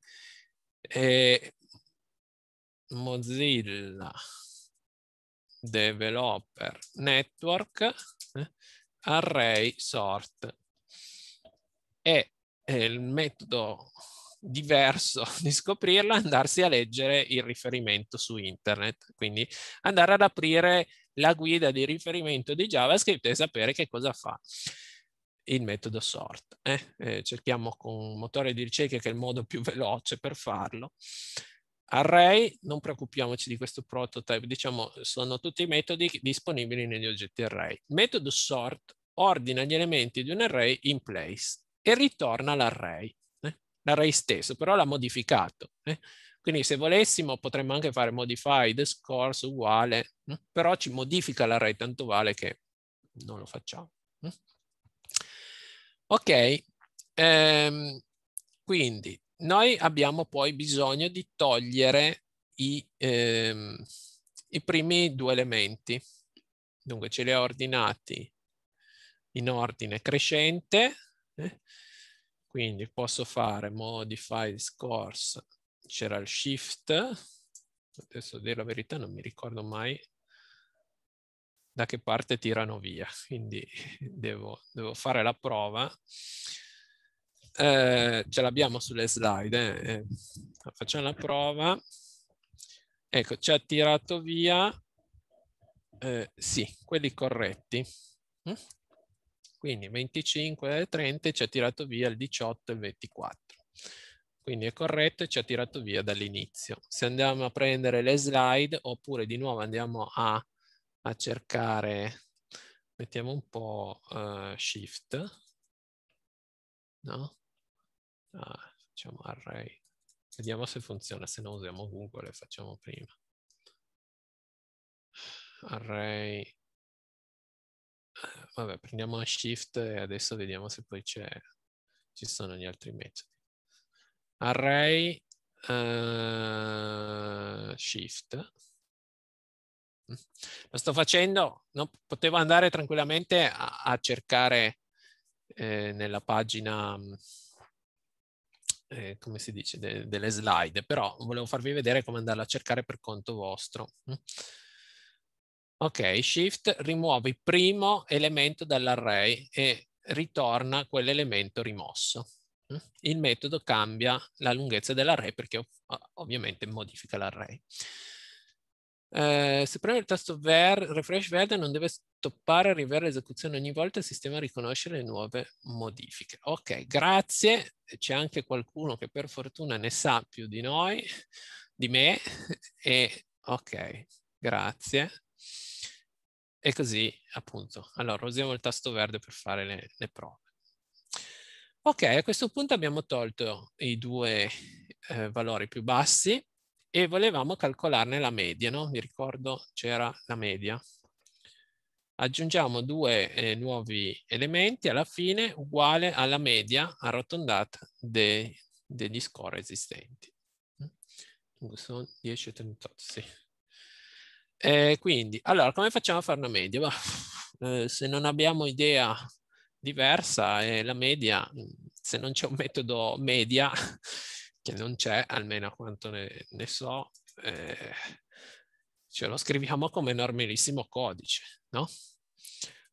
Speaker 3: eh Mozilla Developer Network array sort e eh, il metodo diverso di scoprirlo è andarsi a leggere il riferimento su internet, quindi andare ad aprire la guida di riferimento di JavaScript e sapere che cosa fa il metodo sort. Eh? Eh, cerchiamo con un motore di ricerca che è il modo più veloce per farlo Array, non preoccupiamoci di questo prototype, diciamo sono tutti i metodi disponibili negli oggetti array. Il metodo sort ordina gli elementi di un array in place e ritorna l'array, eh? l'array stesso, però l'ha modificato. Eh? Quindi se volessimo potremmo anche fare modify the scores uguale, eh? però ci modifica l'array, tanto vale che non lo facciamo. Eh. Ok, ehm, quindi noi abbiamo poi bisogno di togliere i, ehm, i primi due elementi. Dunque ce li ha ordinati in ordine crescente, eh? quindi posso fare modify scores, c'era il shift, adesso dire la verità non mi ricordo mai da che parte tirano via, quindi devo, devo fare la prova eh, ce l'abbiamo sulle slide, eh, eh. facciamo la prova. Ecco, ci ha tirato via, eh, sì, quelli corretti. Mm? Quindi 25 e 30 ci ha tirato via il 18 e il 24. Quindi è corretto e ci ha tirato via dall'inizio. Se andiamo a prendere le slide oppure di nuovo andiamo a, a cercare, mettiamo un po' uh, shift,
Speaker 2: no? ah, facciamo array. Vediamo se funziona, se no usiamo Google e facciamo prima. Array. Eh, vabbè, prendiamo Shift e adesso vediamo se poi ci sono gli altri metodi. Array uh,
Speaker 3: eh, Shift. Mm. Lo sto facendo, no, potevo andare tranquillamente a, a cercare eh, nella pagina mm, eh, come si dice, de, delle slide, però volevo farvi vedere come andarla a cercare per conto vostro. Mm. Ok, Shift rimuove il primo elemento dall'array e ritorna quell'elemento rimosso. Mm. Il metodo cambia la lunghezza dell'array perché ov ovviamente modifica l'array. Eh, se preme il tasto ver, refresh verde non deve stoppare, arrivare l'esecuzione ogni volta, il sistema riconosce le nuove modifiche. Ok, grazie. C'è anche qualcuno che per fortuna ne sa più di noi, di me, e ok, grazie. E così appunto. Allora, usiamo il tasto verde per fare le, le prove. Ok, a questo punto abbiamo tolto i due eh, valori più bassi e volevamo calcolarne la media, no? Mi ricordo c'era la media. Aggiungiamo due eh, nuovi elementi alla fine uguale alla media arrotondata de, degli score esistenti. Mm? Sono 10 e 38, sì. Eh, quindi, allora, come facciamo a fare una media? Bah, eh, se non abbiamo idea diversa, eh, la media, mm, se non c'è un metodo media, che non c'è, almeno a quanto ne, ne so, eh, ce lo scriviamo come normalissimo codice, no?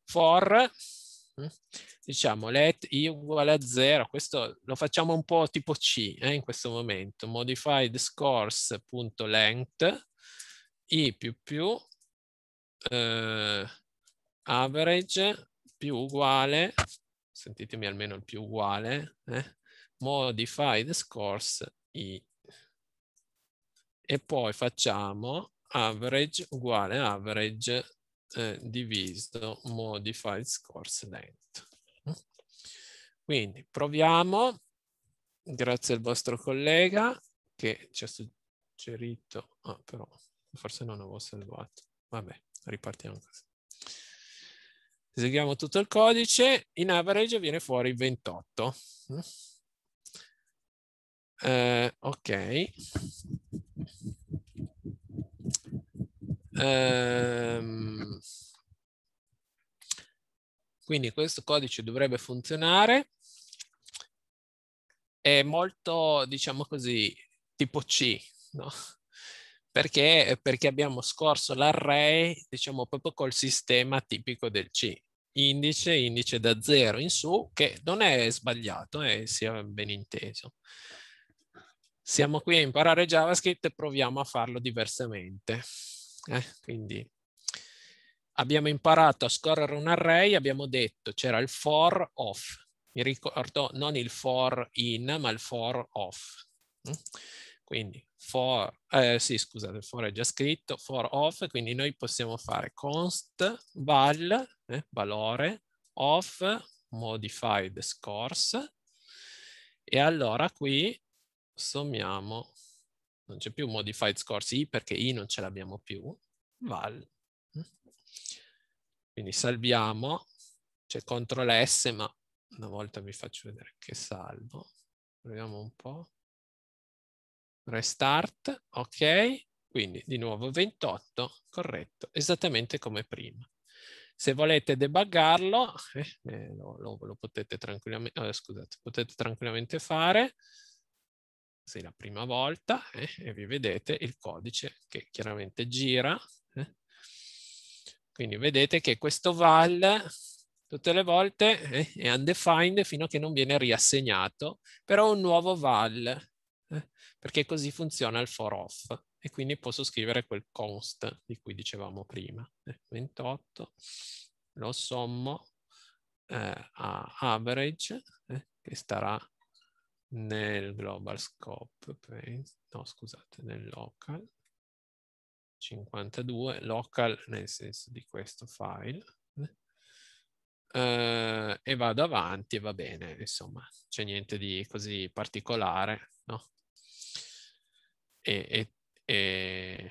Speaker 3: For, mm, diciamo, let i uguale a 0, questo lo facciamo un po' tipo C eh, in questo momento, modified scores.length, i più più, eh, average più uguale, sentitemi almeno il più uguale, eh, modify the scores i e poi facciamo average uguale average eh, diviso modified scores length. Quindi proviamo, grazie al vostro collega che ci ha suggerito, ah, però forse non avevo salvato, vabbè ripartiamo così. Eseguiamo tutto il codice, in average viene fuori 28. Eh, ok. Ehm, quindi questo codice dovrebbe funzionare. È molto, diciamo così, tipo C, no? Perché? Perché abbiamo scorso l'array, diciamo, proprio col sistema tipico del C. Indice, indice da 0 in su, che non è sbagliato, eh, sia ben inteso siamo qui a imparare JavaScript e proviamo a farlo diversamente. Eh, quindi abbiamo imparato a scorrere un array, abbiamo detto c'era il for off, mi ricordo non il for in ma il for off. Mm? Quindi for, eh, sì scusate, for è già scritto, for off, quindi noi possiamo fare const val, eh, valore, off, modified scores, e allora qui sommiamo, non c'è più modified scores i perché i non ce l'abbiamo più, val. Mm. Quindi salviamo, c'è CTRL S, ma una volta vi faccio vedere che salvo.
Speaker 2: Proviamo un po'.
Speaker 3: Restart, ok. Quindi di nuovo 28, corretto, esattamente come prima. Se volete debuggarlo, eh, eh lo, lo, lo potete, tranquillamente, eh, scusate, potete tranquillamente fare se è la prima volta eh, e vi vedete il codice che chiaramente gira. Eh. Quindi vedete che questo val tutte le volte eh, è undefined fino a che non viene riassegnato, però un nuovo val, eh, perché così funziona il for off e quindi posso scrivere quel const di cui dicevamo prima. 28, eh, lo sommo eh, a average, che starà nel global scope, penso, no scusate, nel local, 52, local nel senso di questo file, eh, e vado avanti e va bene, insomma, c'è niente di così particolare, no? E, e, e...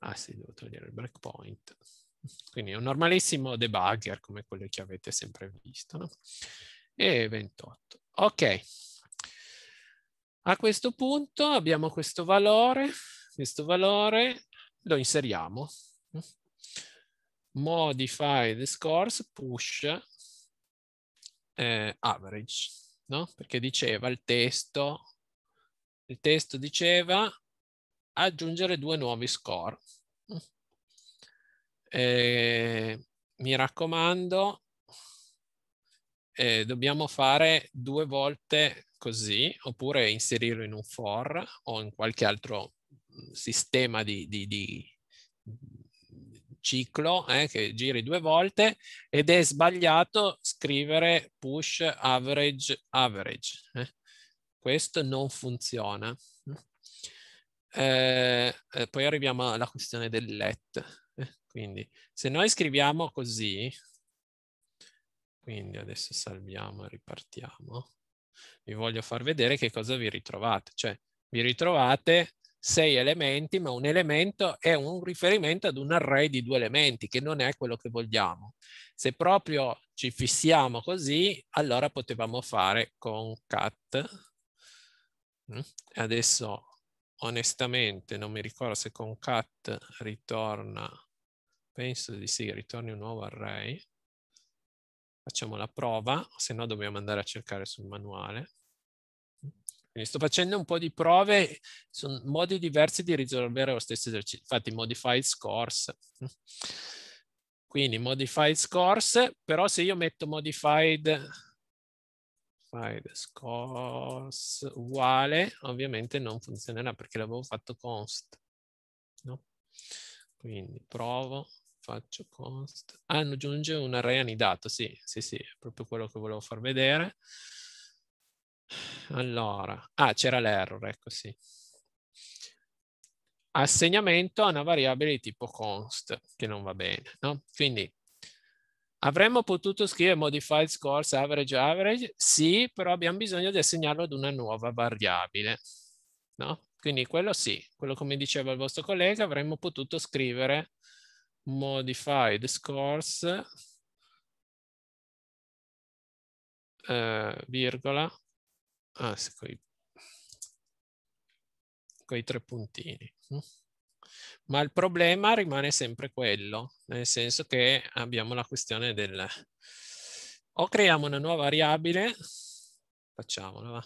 Speaker 3: Ah sì, devo togliere il breakpoint. Quindi è un normalissimo debugger come quello che avete sempre visto, no? E 28. Ok. A questo punto abbiamo questo valore, questo valore lo inseriamo. Modify the scores, push eh, average, no? Perché diceva il testo, il testo diceva aggiungere due nuovi score. Eh, mi raccomando, eh, dobbiamo fare due volte così, oppure inserirlo in un for o in qualche altro mm, sistema di, di, di mm, ciclo eh, che giri due volte ed è sbagliato scrivere push average average. Eh. Questo non funziona. Eh, eh poi arriviamo alla questione del let. Eh. Quindi se noi scriviamo così, quindi adesso salviamo e ripartiamo. Vi voglio far vedere che cosa vi ritrovate. Cioè, vi ritrovate sei elementi, ma un elemento è un riferimento ad un array di due elementi, che non è quello che vogliamo. Se proprio ci fissiamo così, allora potevamo fare con cat. Mm? Adesso, onestamente, non mi ricordo se con cat ritorna, penso di sì, ritorni un nuovo array. Facciamo la prova, se no dobbiamo andare a cercare sul manuale. Quindi sto facendo un po' di prove, sono modi diversi di risolvere lo stesso esercizio, infatti modified scores. Quindi modified scores, però se io metto modified, modified scores uguale, ovviamente non funzionerà perché l'avevo fatto const. No? Quindi provo, faccio const. Ah, aggiunge un array anidato, sì, sì, sì, è proprio quello che volevo far vedere. Allora, ah, c'era l'error, ecco sì. Assegnamento a una variabile di tipo const, che non va bene, no? Quindi avremmo potuto scrivere modified scores average average, sì, però abbiamo bisogno di assegnarlo ad una nuova variabile, no? Quindi quello sì, quello come diceva il vostro collega, avremmo potuto scrivere modify the scores, eh, virgola, ah, sì, coi, coi tre puntini. Ma il problema rimane sempre quello, nel senso che abbiamo la questione del... O creiamo una nuova variabile, facciamola, va.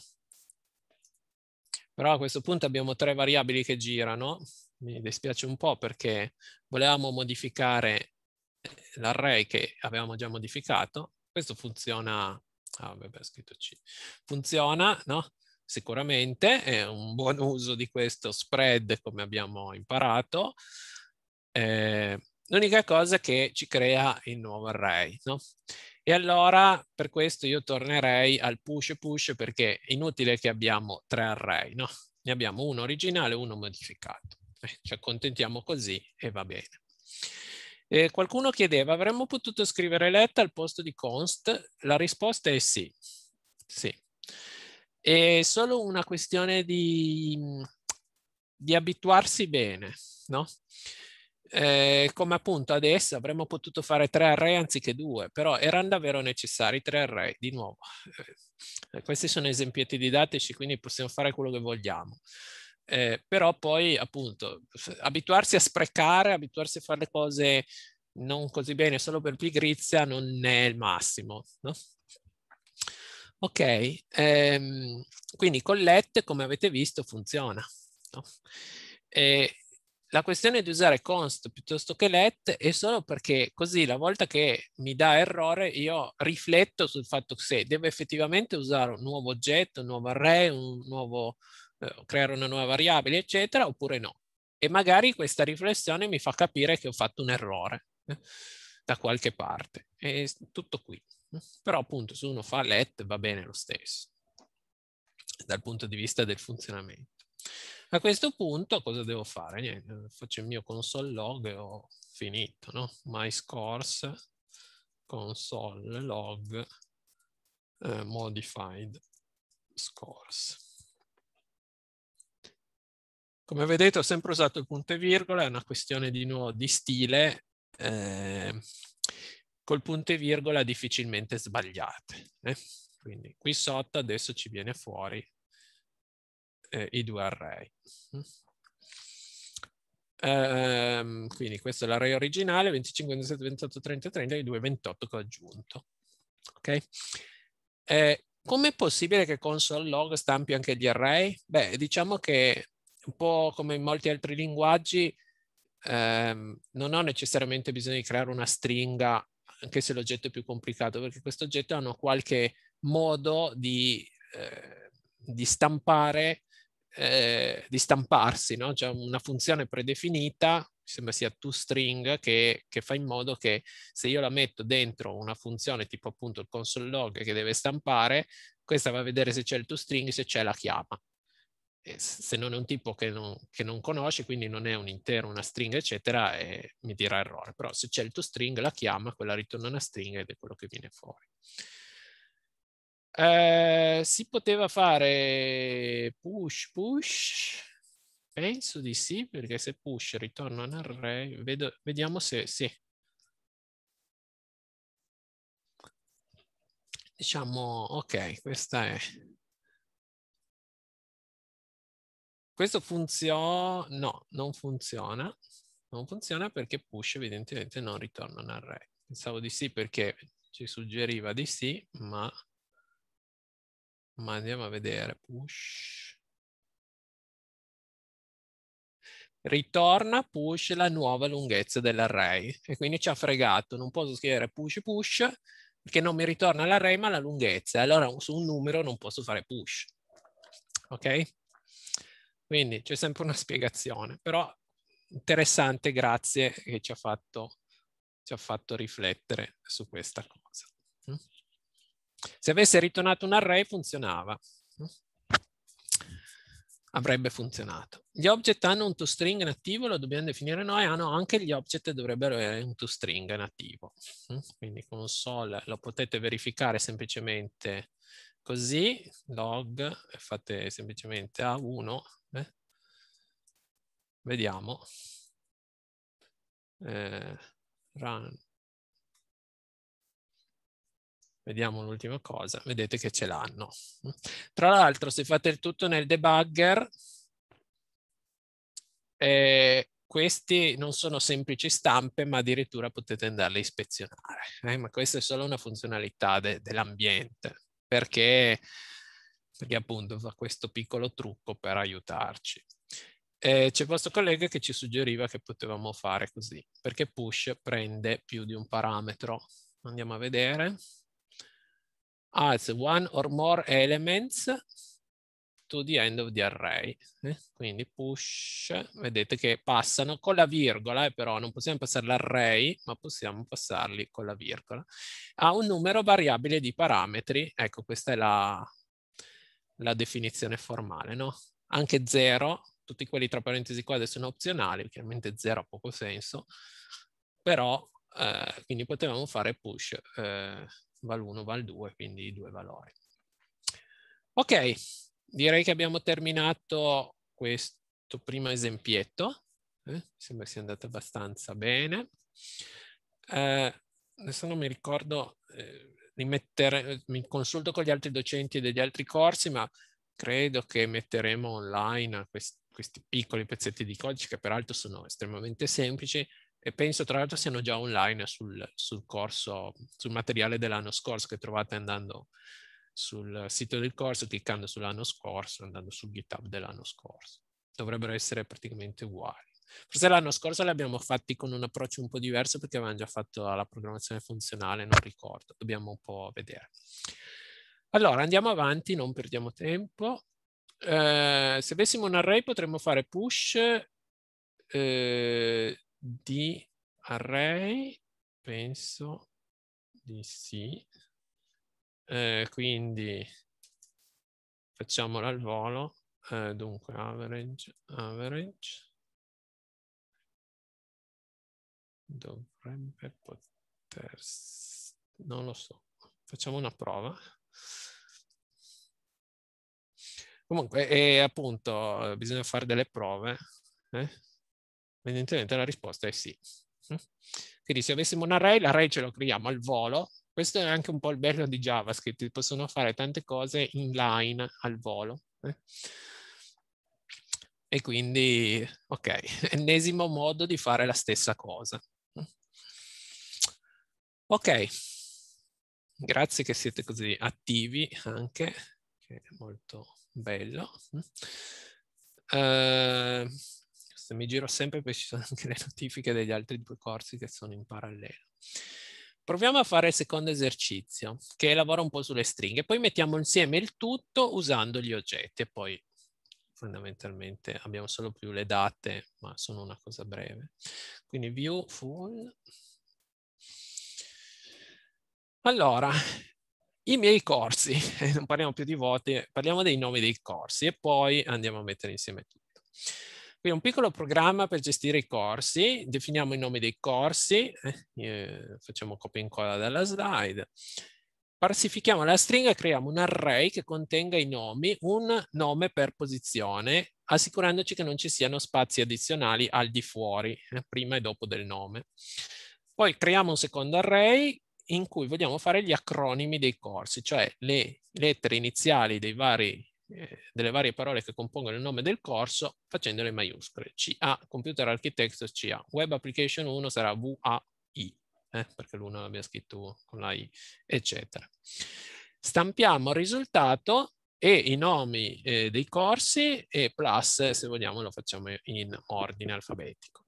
Speaker 3: Però a questo punto abbiamo tre variabili che girano, mi dispiace un po' perché volevamo modificare eh, l'array che avevamo già modificato. Questo funziona, ah, vabbè, scritto C. Funziona, no? Sicuramente è un buon uso di questo spread come abbiamo imparato. Eh, L'unica cosa che ci crea il nuovo array, no? E allora per questo io tornerei al push push perché è inutile che abbiamo tre array, no? Ne abbiamo uno originale e uno modificato. ci accontentiamo così e va bene. Eh, qualcuno chiedeva, avremmo potuto scrivere letta al posto di const? La risposta è sì, sì. È solo una questione di, di abituarsi bene, no? Eh, come appunto adesso avremmo potuto fare tre array anziché due, però erano davvero necessari tre array, di nuovo. Eh, questi sono esempietti didattici, quindi possiamo fare quello che vogliamo eh, però poi appunto abituarsi a sprecare, abituarsi a fare le cose non così bene solo per pigrizia non è il massimo, no? Ok, ehm, quindi collette come avete visto funziona. No? E eh, la questione di usare const piuttosto che let è solo perché così la volta che mi dà errore io rifletto sul fatto se devo effettivamente usare un nuovo oggetto, un nuovo array, un nuovo eh, creare una nuova variabile, eccetera, oppure no. E magari questa riflessione mi fa capire che ho fatto un errore eh, da qualche parte. È tutto qui. Però appunto se uno fa let va bene lo stesso, dal punto di vista del funzionamento. A questo punto cosa devo fare? Niente, faccio il mio console log e ho finito, no? My scores console log eh, modified scores. Come vedete ho sempre usato il punto e virgola, è una questione di nuovo di stile. Eh, col punto e virgola difficilmente sbagliate. Eh? Quindi qui sotto adesso ci viene fuori eh, i due array. Ehm, quindi questo è l'array originale, 25, 27, 28, 30, 30, i due 28 che ho aggiunto. Ok? Eh, Com'è possibile che console.log stampi anche gli array? Beh, diciamo che un po' come in molti altri linguaggi, ehm, non ho necessariamente bisogno di creare una stringa, anche se l'oggetto è più complicato, perché questo oggetto ha qualche modo di, eh, di stampare, eh, di stamparsi, no? C'è cioè, una funzione predefinita, mi sembra sia toString, che, che fa in modo che se io la metto dentro una funzione tipo appunto il console log che deve stampare, questa va a vedere se c'è il toString, se c'è la chiama se non è un tipo che non, che non, conosci, quindi non è un intero, una stringa, eccetera, eh, mi dirà errore. Però se c'è il to string, la chiama, quella ritorna una stringa ed è quello che viene fuori. Eh, si poteva fare push, push? Penso di sì, perché se push ritorna un array, vedo, vediamo se sì.
Speaker 2: Diciamo, ok, questa è Questo funziona? No,
Speaker 3: non funziona. Non funziona perché push evidentemente non ritorna un array. Pensavo di sì perché ci suggeriva di sì, ma, ma andiamo a vedere. Push. ritorna push la nuova lunghezza dell'array e quindi ci ha fregato, non posso scrivere push push perché non mi ritorna l'array ma la lunghezza, allora su un numero non posso fare push, ok? Quindi c'è sempre una spiegazione, però interessante, grazie che ci ha fatto, ci ha fatto riflettere su questa cosa. Mm? Se avesse ritornato un array funzionava, mm? avrebbe funzionato. Gli object hanno un toString nativo, lo dobbiamo definire noi, hanno ah, anche gli object dovrebbero avere un toString nativo. Mm? Quindi console lo potete verificare semplicemente così, log, fate semplicemente A1
Speaker 2: Vediamo. Eh, run. Vediamo l'ultima cosa, vedete che ce l'hanno.
Speaker 3: Tra l'altro se fate il tutto nel debugger, eh, questi non sono semplici stampe, ma addirittura potete andarle a ispezionare. Eh? Ma questa è solo una funzionalità de dell'ambiente, perché, perché appunto fa questo piccolo trucco per aiutarci eh, c'è vostro collega che ci suggeriva che potevamo fare così, perché push prende più di un parametro. Andiamo a vedere. As one or more elements to the end of the array. Eh? Quindi push, vedete che passano con la virgola, eh, però non possiamo passare l'array, ma possiamo passarli con la virgola. A un numero variabile di parametri, ecco questa è la, la definizione formale, no? Anche 0 tutti quelli tra parentesi qua adesso sono opzionali, chiaramente zero ha poco senso, però eh, quindi potevamo fare push eh, val 1, val 2, quindi due valori. Ok, direi che abbiamo terminato questo primo esempietto, eh, sembra sia andato abbastanza bene. Eh, adesso non mi ricordo, rimettere, eh, mi consulto con gli altri docenti degli altri corsi, ma credo che metteremo online quest questi piccoli pezzetti di codice che peraltro sono estremamente semplici e penso tra l'altro siano già online sul, sul corso, sul materiale dell'anno scorso che trovate andando sul sito del corso, cliccando sull'anno scorso, andando su GitHub dell'anno scorso. Dovrebbero essere praticamente uguali. Forse l'anno scorso li abbiamo fatti con un approccio un po' diverso perché avevamo già fatto la programmazione funzionale, non ricordo, dobbiamo un po' vedere. Allora, andiamo avanti, non perdiamo tempo. Eh, se avessimo un array potremmo fare push eh, di array, penso
Speaker 2: di sì, eh, quindi facciamola al volo, eh, dunque average, average, dovrebbe poter,
Speaker 3: non lo so, facciamo una prova. Comunque, e appunto, bisogna fare delle prove. Eh? Evidentemente la risposta è sì. Mm? Quindi se avessimo un array, l'array ce lo creiamo al volo. Questo è anche un po' il bello di JavaScript, possono fare tante cose in line al volo. Eh? E quindi, ok, ennesimo modo di fare la stessa cosa. Mm? Ok, grazie che siete così attivi anche, che è molto bello. Uh, se mi giro sempre perché ci sono anche le notifiche degli altri due corsi che sono in parallelo. Proviamo a fare il secondo esercizio, che lavora un po' sulle stringhe, poi mettiamo insieme il tutto usando gli oggetti e poi fondamentalmente abbiamo solo più le date, ma sono una cosa breve. Quindi view full. Allora, i miei corsi, non parliamo più di voti, parliamo dei nomi dei corsi e poi andiamo a mettere insieme tutto. Quindi un piccolo programma per gestire i corsi, definiamo i nomi dei corsi, eh, eh facciamo copia e incolla dalla slide, parsifichiamo la stringa e creiamo un array che contenga i nomi, un nome per posizione, assicurandoci che non ci siano spazi addizionali al di fuori, eh, prima e dopo del nome. Poi creiamo un secondo array in cui vogliamo fare gli acronimi dei corsi, cioè le lettere iniziali vari, eh, delle varie parole che compongono il nome del corso facendole maiuscole. CA, Computer Architecture CA, Web Application 1 sarà VAI, eh, perché l'uno l'abbiamo scritto con la I, eccetera. Stampiamo il risultato e i nomi eh, dei corsi e plus, se vogliamo, lo facciamo in ordine alfabetico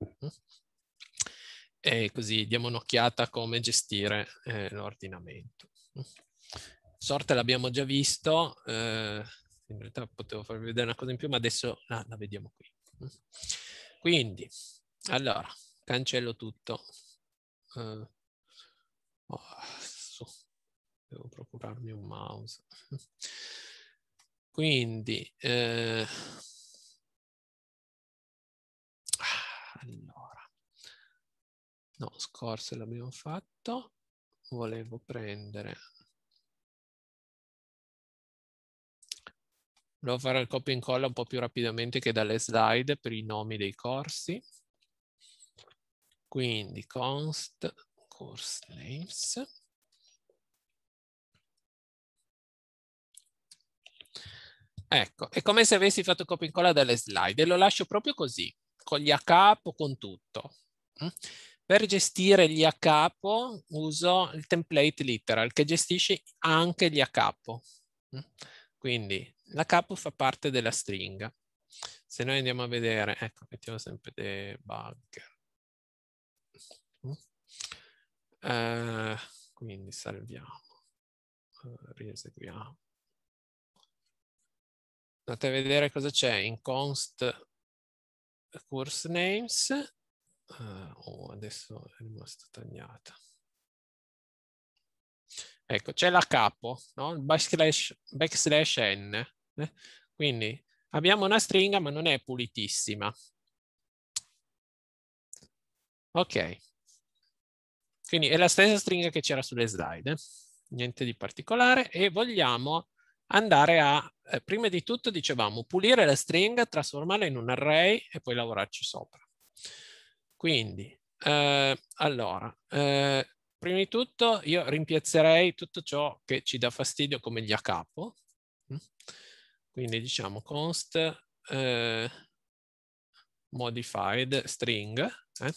Speaker 3: e così diamo un'occhiata a come gestire eh, l'ordinamento. Sorte l'abbiamo già visto, eh, in realtà potevo farvi vedere una cosa in più, ma adesso la, la vediamo qui. Quindi, allora, cancello tutto. Uh, oh, su, devo procurarmi un mouse.
Speaker 2: Quindi, eh, no, scorse l'abbiamo fatto, volevo prendere,
Speaker 3: volevo fare il copia e incolla un po' più rapidamente che dalle slide per i nomi dei corsi, quindi const course names, Ecco, è come se avessi fatto copia e incolla dalle slide e lo lascio proprio così, con gli a capo, con tutto. Mm? Per gestire gli a capo uso il template literal che gestisce anche gli a capo. Mm. Quindi la capo fa parte della stringa. Se noi andiamo a vedere, ecco, mettiamo sempre debugger. Mm. Uh,
Speaker 2: quindi salviamo, rieseguiamo. Andate a vedere cosa c'è in const course
Speaker 3: names Uh, oh, adesso è rimasta tagliata. Ecco, c'è la capo, no? backslash, backslash n. Eh? Quindi abbiamo una stringa ma non è pulitissima. Ok. Quindi è la stessa stringa che c'era sulle slide. Eh? Niente di particolare. E vogliamo andare a, eh, prima di tutto dicevamo, pulire la stringa, trasformarla in un array e poi lavorarci sopra. Quindi, eh, allora, eh, prima di tutto io rimpiazzerei tutto ciò che ci dà fastidio come gli a capo. Mm? Quindi diciamo const eh, modified string. Eh?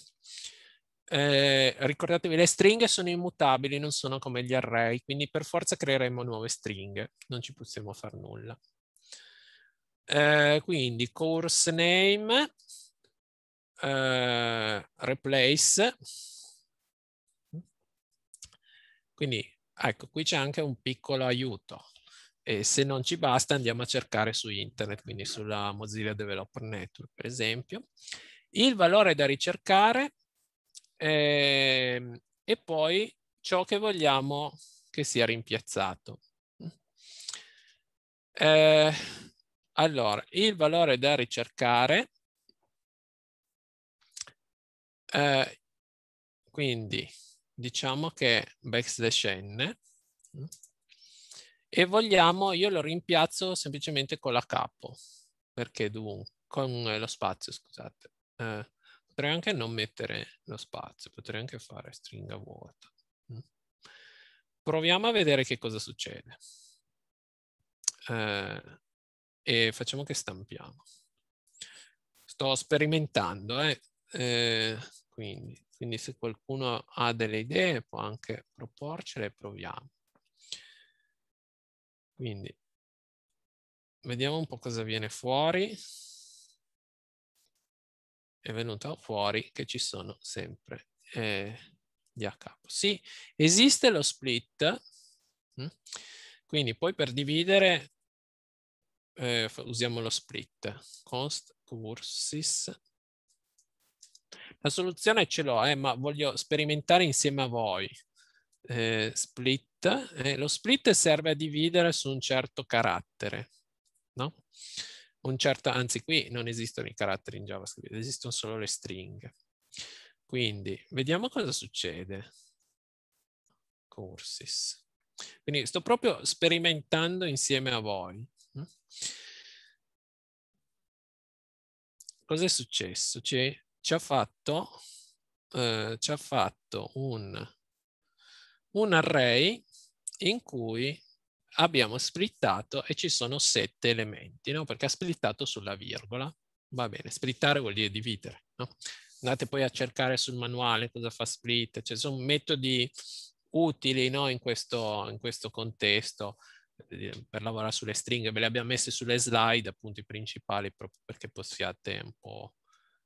Speaker 3: eh, ricordatevi, le stringhe sono immutabili, non sono come gli array, quindi per forza creeremo nuove stringhe, non ci possiamo fare nulla. Eh, quindi course name, eh, replace. Quindi ecco, qui c'è anche un piccolo aiuto. E se non ci basta andiamo a cercare su internet, quindi sulla Mozilla Developer Network per esempio. Il valore da ricercare eh, e poi ciò che vogliamo che sia rimpiazzato. Eh, allora, il valore da ricercare eh, quindi diciamo che backslash n mm, e vogliamo, io lo rimpiazzo semplicemente con la capo, perché dunque, con lo spazio, scusate. Eh, potrei anche non mettere lo spazio, potrei anche fare stringa vuota. Mm. Proviamo a vedere che cosa succede. Eh, e facciamo che stampiamo. Sto sperimentando, eh. Eh, quindi. Quindi se qualcuno ha delle idee può anche
Speaker 2: proporcele e proviamo. Quindi vediamo un po' cosa viene fuori. È
Speaker 3: venuto fuori che ci sono sempre eh, gli a capo. Sì, esiste lo split, hm? quindi poi per dividere eh, usiamo lo split, const cursis la soluzione ce l'ho, eh, ma voglio sperimentare insieme a voi. Eh, split, eh, lo split serve a dividere su un certo carattere, no? Un certo, anzi qui non esistono i caratteri in JavaScript, esistono solo le stringhe. Quindi vediamo cosa succede. Cursis. Quindi sto proprio sperimentando insieme a voi.
Speaker 2: Mm? Cos'è successo? C'è
Speaker 3: ci ha fatto, eh, ci ha fatto un, un array in cui abbiamo splittato e ci sono sette elementi, no? perché ha splittato sulla virgola. Va bene, splittare vuol dire dividere. No? Andate poi a cercare sul manuale cosa fa split, cioè sono metodi utili no? in, questo, in questo contesto eh, per lavorare sulle stringhe. Ve le abbiamo messe sulle slide, appunto i principali, proprio perché possiate un po'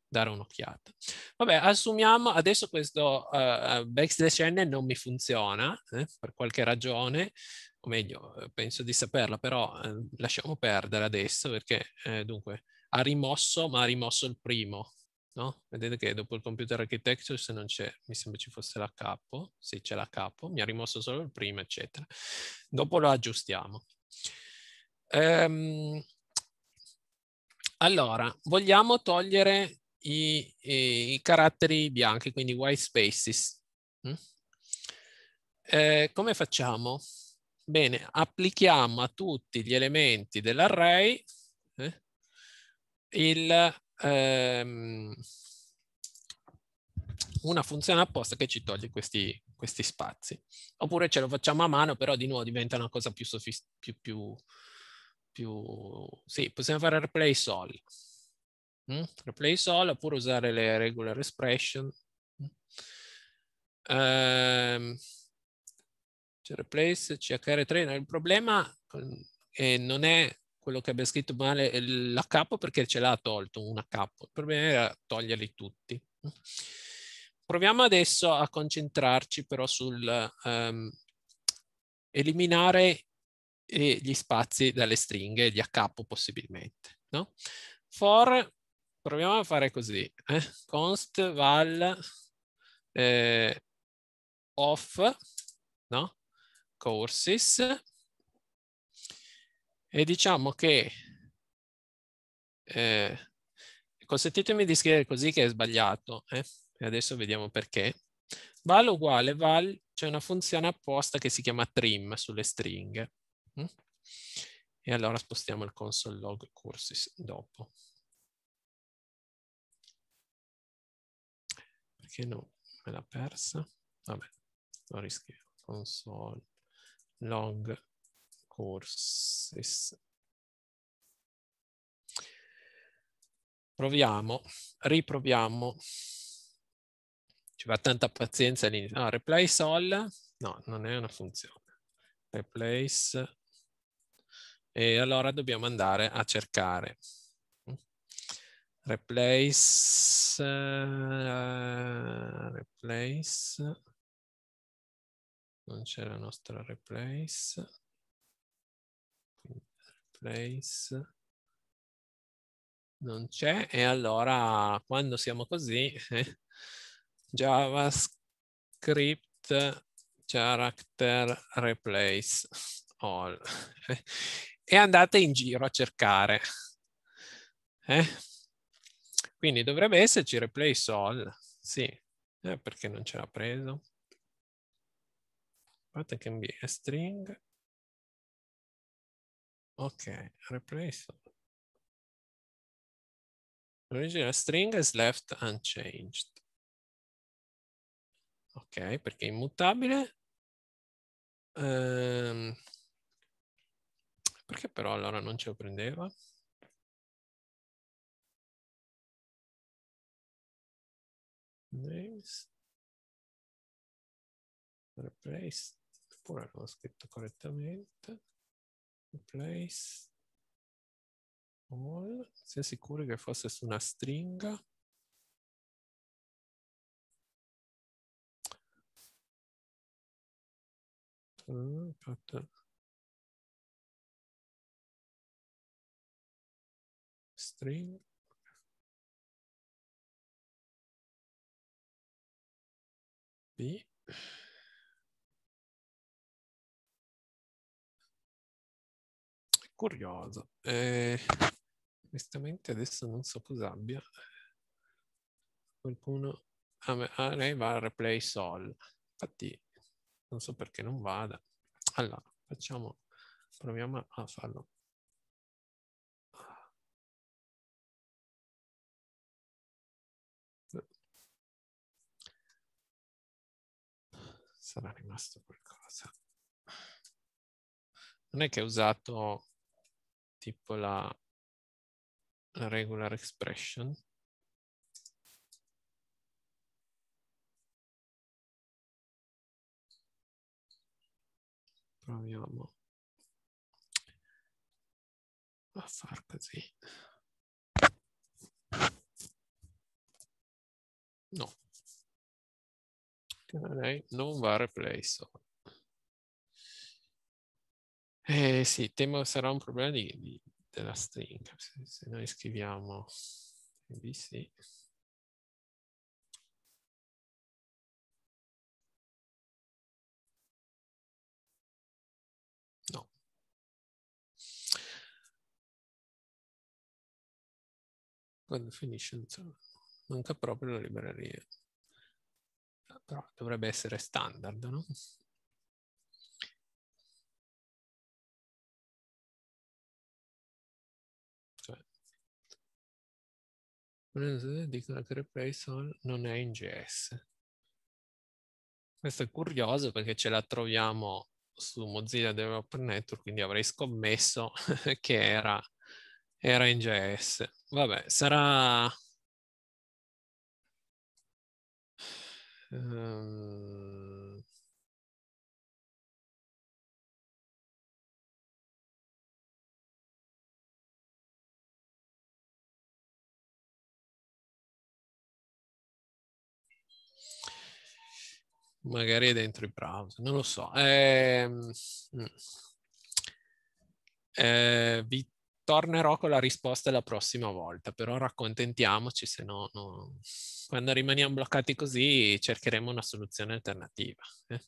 Speaker 3: dare un'occhiata. Vabbè, assumiamo adesso questo uh, backslash n non mi funziona eh, per qualche ragione, o meglio, eh, penso di saperla, però eh, lasciamo perdere adesso perché eh, dunque ha rimosso, ma ha rimosso il primo. No? Vedete che dopo il computer architecture se non c'è, mi sembra ci fosse la capo, sì c'è la capo, mi ha rimosso solo il primo, eccetera. Dopo lo aggiustiamo. Ehm, allora, vogliamo togliere i, i, i caratteri bianchi, quindi white spaces. Mm? Eh, come facciamo? Bene, applichiamo a tutti gli elementi dell'array eh, il, ehm, una funzione apposta che ci toglie questi, questi, spazi. Oppure ce lo facciamo a mano, però di nuovo diventa una cosa più sofisticata. Più, più, più, sì, possiamo fare replace all replace mm? all, oppure usare le regular expression. Ehm, cioè replace CHR3, il problema eh, non è quello che abbia scritto male la capo perché ce l'ha tolto una capo, il problema era toglierli tutti. Proviamo adesso a concentrarci però sul um, eliminare eh, gli spazi dalle stringhe di a capo possibilmente. No? For proviamo a fare così, eh? const val eh, off, no? courses, e diciamo che, eh, consentitemi di scrivere così che è sbagliato, eh? e adesso vediamo perché, val uguale val, c'è una funzione apposta che si chiama trim sulle stringhe, mm? e allora spostiamo il console log courses dopo.
Speaker 2: perché no? Me l'ha persa? Vabbè, lo riscrivo. Console long courses.
Speaker 3: Proviamo, riproviamo. Ci va tanta pazienza all'inizio. No, replace all, no, non è una funzione. Replace. E allora dobbiamo andare a cercare replace,
Speaker 2: uh, replace, non c'è la nostra replace,
Speaker 3: replace, non c'è e allora quando siamo così javascript character replace all e andate in giro a cercare eh? Quindi dovrebbe esserci replace all, sì, eh, perché non ce l'ha preso.
Speaker 2: Fate che mi è string. Ok,
Speaker 1: replace all. Original string is left
Speaker 2: unchanged. Ok, perché è immutabile. Um, perché però allora non
Speaker 1: ce lo prendeva? names Replace.
Speaker 2: Pura, não escrito corretamente Replace. All. Sei é sicuro que fosse uma stringa?
Speaker 1: pattern. string Sì. Curioso.
Speaker 2: Eh, onestamente adesso non so cosa abbia.
Speaker 3: Qualcuno... A, ah, me, a ah, lei va a replay all. Infatti non so perché non vada. Allora, facciamo... Proviamo a farlo
Speaker 2: sarà rimasto qualcosa. Non è che ho usato tipo la, la regular expression.
Speaker 1: Proviamo a far così.
Speaker 2: No, lei non va replace. Eh sì, temo sarà un problema di, di, della stringa. Se, se noi scriviamo abc.
Speaker 1: No. Quando finisce, manca proprio la libreria però dovrebbe essere standard, no? Cioè, dicono che
Speaker 2: replace non è in JS.
Speaker 3: Questo è curioso perché ce la troviamo su Mozilla Developer Network, quindi avrei scommesso che era, era in JS. Vabbè, sarà
Speaker 1: Ehm,
Speaker 2: magari è dentro i browser, non lo
Speaker 3: so. Ehm, mm. Eh, eh, vi tornerò con la risposta la prossima volta, però raccontentiamoci, se no, no... quando rimaniamo bloccati così cercheremo una soluzione alternativa. Eh?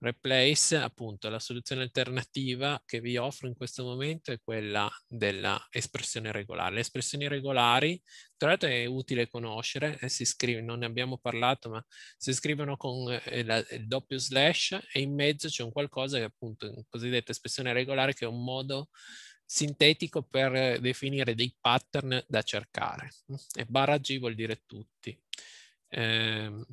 Speaker 3: Replace, appunto, la soluzione alternativa che vi offro in questo momento è quella dell'espressione regolare. Le espressioni regolari, tra l'altro è utile conoscere, eh, si scrive, non ne abbiamo parlato, ma si scrivono con eh, la, il doppio slash e in mezzo c'è un qualcosa che appunto, cosiddetta espressione regolare, che è un modo sintetico per eh, definire dei pattern da cercare. E barra G vuol dire tutti. Eh,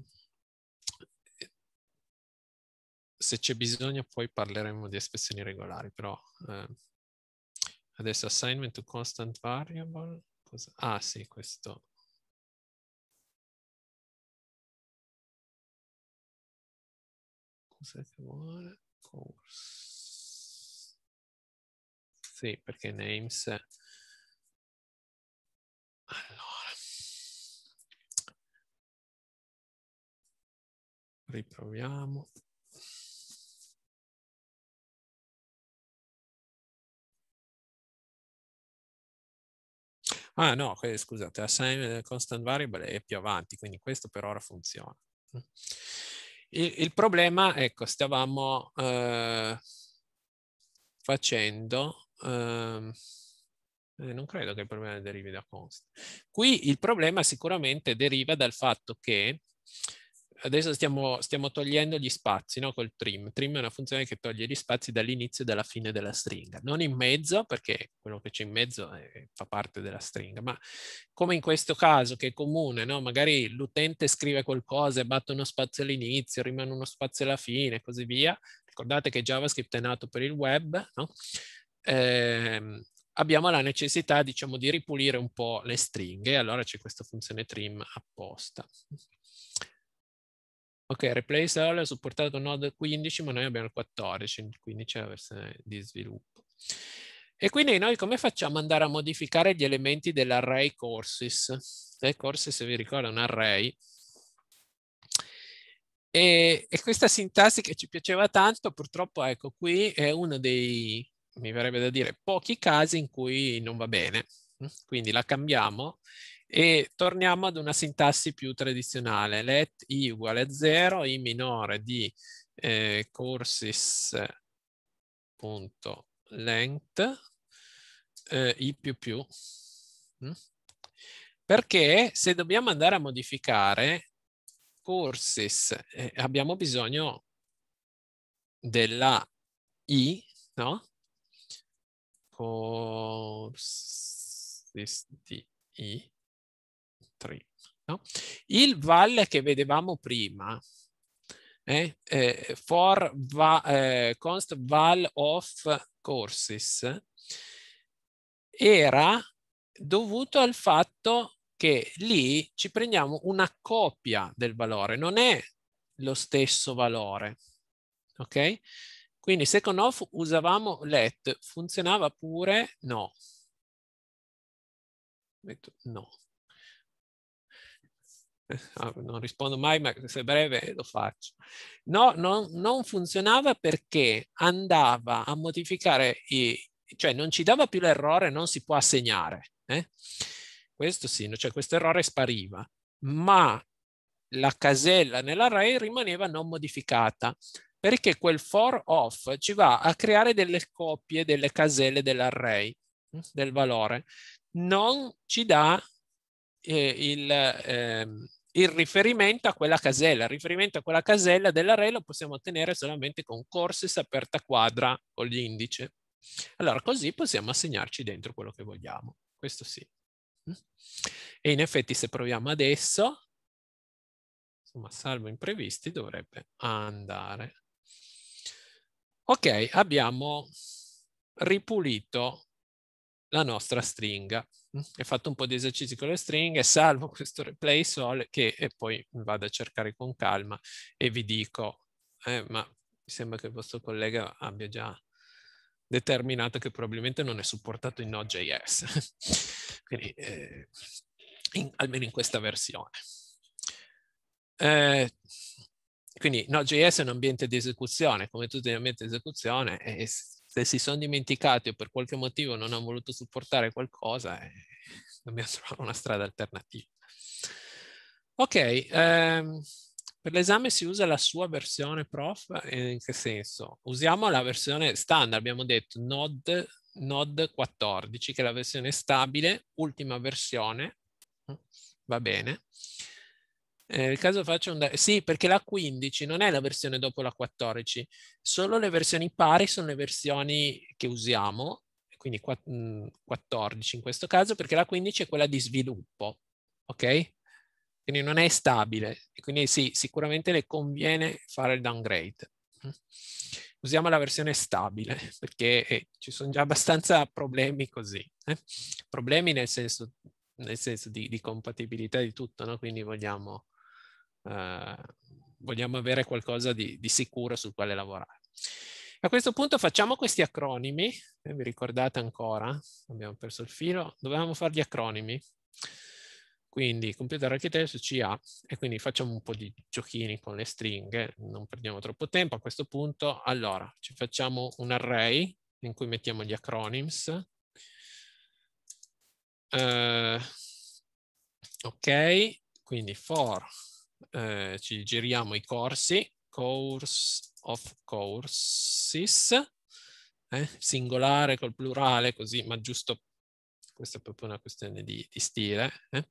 Speaker 2: se c'è bisogno poi parleremo di espressioni regolari, però eh, adesso assignment to constant variable. Cosa? Ah sì, questo. Cos'è che vuole? Course. Sì, perché names... Allora.
Speaker 1: Riproviamo.
Speaker 3: Ah no, scusate, assignment eh, constant variable è più avanti, quindi questo per ora funziona. Il, il problema, ecco, stavamo eh, facendo Ehm, eh, non credo che il problema derivi da const. Qui il problema sicuramente deriva dal fatto che adesso stiamo, stiamo togliendo gli spazi no? col trim. Trim è una funzione che toglie gli spazi dall'inizio e dalla fine della stringa, non in mezzo perché quello che c'è in mezzo è, fa parte della stringa, ma come in questo caso che è comune, no? magari l'utente scrive qualcosa e batte uno spazio all'inizio, rimane uno spazio alla fine e così via. Ricordate che JavaScript è nato per il web, no? eh, abbiamo la necessità, diciamo, di ripulire un po' le stringhe, allora c'è questa funzione trim apposta. Ok, replace all ha supportato node 15, ma noi abbiamo il 14, il 15 è la versione di sviluppo. E quindi noi come facciamo ad andare a modificare gli elementi dell'array courses? le courses, se vi ricordo, è un array. e, questa sintassi che ci piaceva tanto, purtroppo, ecco, qui è uno dei, mi verrebbe da dire, pochi casi in cui non va bene. Quindi la cambiamo e torniamo ad una sintassi più tradizionale, let i uguale a 0, i minore di eh, courses.length, eh, i più più. Mm? Perché se dobbiamo andare a modificare courses, eh, abbiamo bisogno della i, no? ecosisti 3. No? Il valle che vedevamo prima, eh, eh, for va, eh, const val of courses, era dovuto al fatto che lì ci prendiamo una copia del valore, non è lo stesso valore, ok? Quindi second off usavamo let, funzionava pure no.
Speaker 2: Metto no.
Speaker 3: Eh, ah, non rispondo mai, ma se è breve lo faccio. No, non, non funzionava perché andava a modificare, i, cioè non ci dava più l'errore, non si può assegnare. Eh? Questo sì, cioè questo errore spariva, ma la casella nell'array rimaneva non modificata perché quel for off ci va a creare delle coppie, delle caselle dell'array, mm, del valore. Non ci dà eh, il, eh, il riferimento a quella casella. Il riferimento a quella casella dell'array lo possiamo ottenere solamente con courses aperta quadra con l'indice. Allora, così possiamo assegnarci dentro quello che vogliamo. Questo sì. Mm. E in effetti se proviamo adesso, insomma, salvo imprevisti, dovrebbe andare. Ok, abbiamo ripulito la nostra stringa. Ho mm? fatto un po' di esercizi con le stringhe, salvo questo replay sol che e poi vado a cercare con calma e vi dico, eh, ma mi sembra che il vostro collega abbia già determinato che probabilmente non è supportato in Node.js, quindi eh, in, almeno in questa versione. Eh, quindi Node.js è un ambiente di esecuzione, come tutti gli ambienti di esecuzione, e se si sono dimenticati o per qualche motivo non hanno voluto supportare qualcosa, eh, dobbiamo trovare una strada alternativa. Ok, ehm, per l'esame si usa la sua versione prof, in che senso? Usiamo la versione standard, abbiamo detto Node, Node 14, che è la versione stabile, ultima versione, mm, va bene nel eh, caso faccio un... Sì, perché la 15 non è la versione dopo la 14, solo le versioni pari sono le versioni che usiamo, quindi 14 mm, in questo caso, perché la 15 è quella di sviluppo, ok? Quindi non è stabile, quindi sì, sicuramente le conviene fare il downgrade. Usiamo la versione stabile, perché eh, ci sono già abbastanza problemi così, eh? problemi nel senso nel senso di, di, compatibilità di tutto, no? quindi vogliamo eh, vogliamo avere qualcosa di, di, sicuro sul quale lavorare. A questo punto facciamo questi acronimi, eh, vi ricordate ancora, abbiamo perso il filo, dovevamo fare gli acronimi, quindi computer architecture CA e quindi facciamo un po' di giochini con le stringhe, non perdiamo troppo tempo a questo punto. Allora, ci facciamo un array in cui mettiamo gli acronyms. Eh, ok, quindi for eh, ci giriamo i corsi, course of courses, eh, singolare col plurale così, ma giusto, questa è proprio una questione di, di stile. Eh.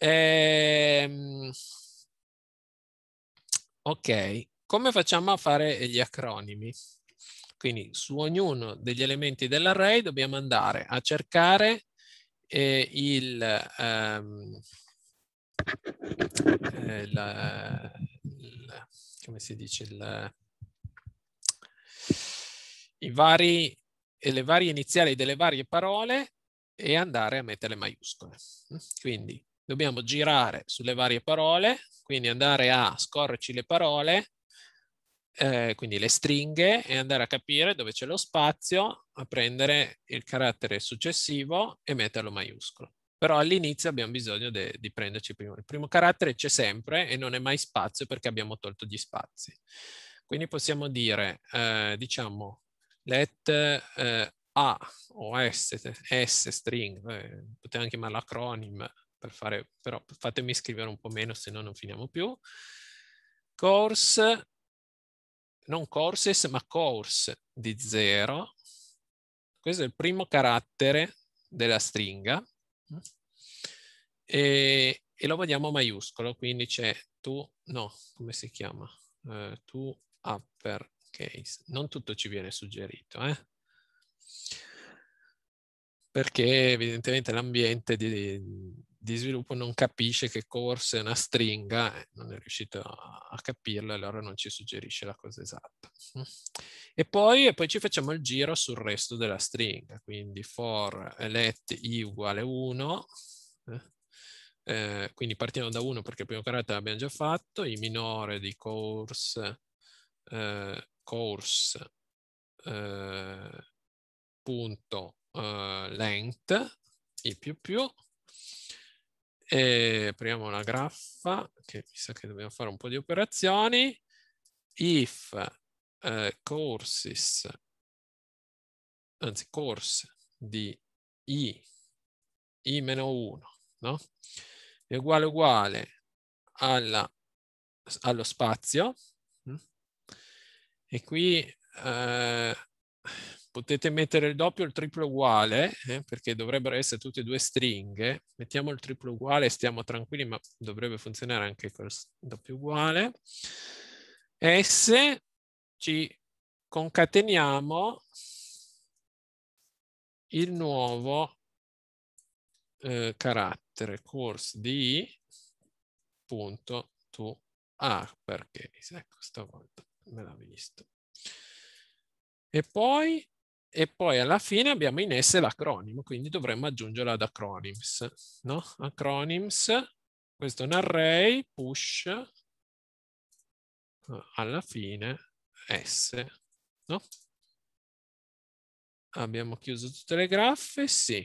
Speaker 3: Ehm, ok, come facciamo a fare gli acronimi? Quindi su ognuno degli elementi dell'array dobbiamo andare a cercare eh, il, ehm, eh, la, la, come si dice, la, i vari, le varie iniziali delle varie parole e andare a mettere le maiuscole. Quindi dobbiamo girare sulle varie parole, quindi andare a scorrerci le parole, eh, quindi le stringhe, e andare a capire dove c'è lo spazio, a prendere il carattere successivo e metterlo maiuscolo però all'inizio abbiamo bisogno de, di prenderci prima. Il primo carattere c'è sempre e non è mai spazio perché abbiamo tolto gli spazi. Quindi possiamo dire, eh, diciamo, let eh, A o S, S string, eh, potete anche chiamarlo acronym, per fare, però fatemi scrivere un po' meno se no non finiamo più. Course, non courses, ma course di 0. Questo è il primo carattere della stringa e, e lo vogliamo maiuscolo, quindi c'è tu, no, come si chiama? Eh, tu uppercase. Non tutto ci viene suggerito, eh? perché evidentemente l'ambiente di, di sviluppo non capisce che corsa è una stringa, eh, non è riuscito a, capirlo allora non ci suggerisce la cosa esatta. E poi, e poi, ci facciamo il giro sul resto della stringa, quindi for let i uguale 1, eh, eh, quindi partiamo da 1 perché il primo carattere l'abbiamo già fatto, i minore di course, eh, course eh, punto eh, length, i più più, e apriamo la graffa che mi sa che dobbiamo fare un po' di operazioni. If
Speaker 2: eh, courses, anzi course di i, i meno 1, no? È uguale uguale
Speaker 3: alla, allo spazio. Mm? E qui eh, potete mettere il doppio o il triplo uguale, eh, perché dovrebbero essere tutte e due stringhe. Mettiamo il triplo uguale stiamo tranquilli, ma dovrebbe funzionare anche col doppio uguale. S, ci concateniamo il
Speaker 2: nuovo eh, carattere course di i
Speaker 3: punto tu a ah, perché ecco stavolta me l'ha visto e poi e poi alla fine abbiamo in S l'acronimo, quindi dovremmo aggiungerla ad acronyms, no? Acronyms, questo è un array, push, eh, alla fine
Speaker 2: S, no? Abbiamo chiuso tutte le graffe, sì.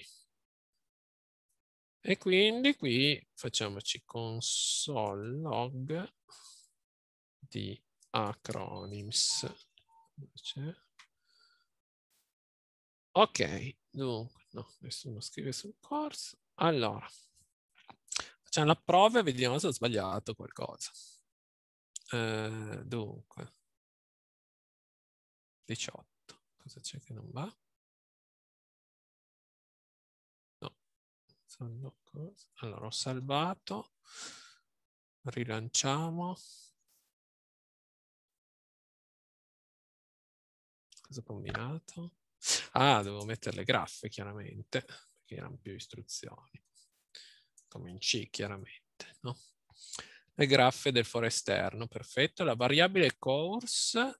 Speaker 2: E quindi qui facciamoci console log di acronyms. Dove Ok, dunque, no, nessuno scrive sul corso. Allora, facciamo la prova e vediamo se ho sbagliato qualcosa. Eh, dunque,
Speaker 1: 18. Cosa c'è che non va? No, sono cose. Allora, ho salvato. Rilanciamo.
Speaker 2: Cosa ho combinato? Ah, devo mettere le graffe,
Speaker 3: chiaramente, perché erano più istruzioni. Come in C, chiaramente, no? Le graffe del esterno, perfetto. La variabile course,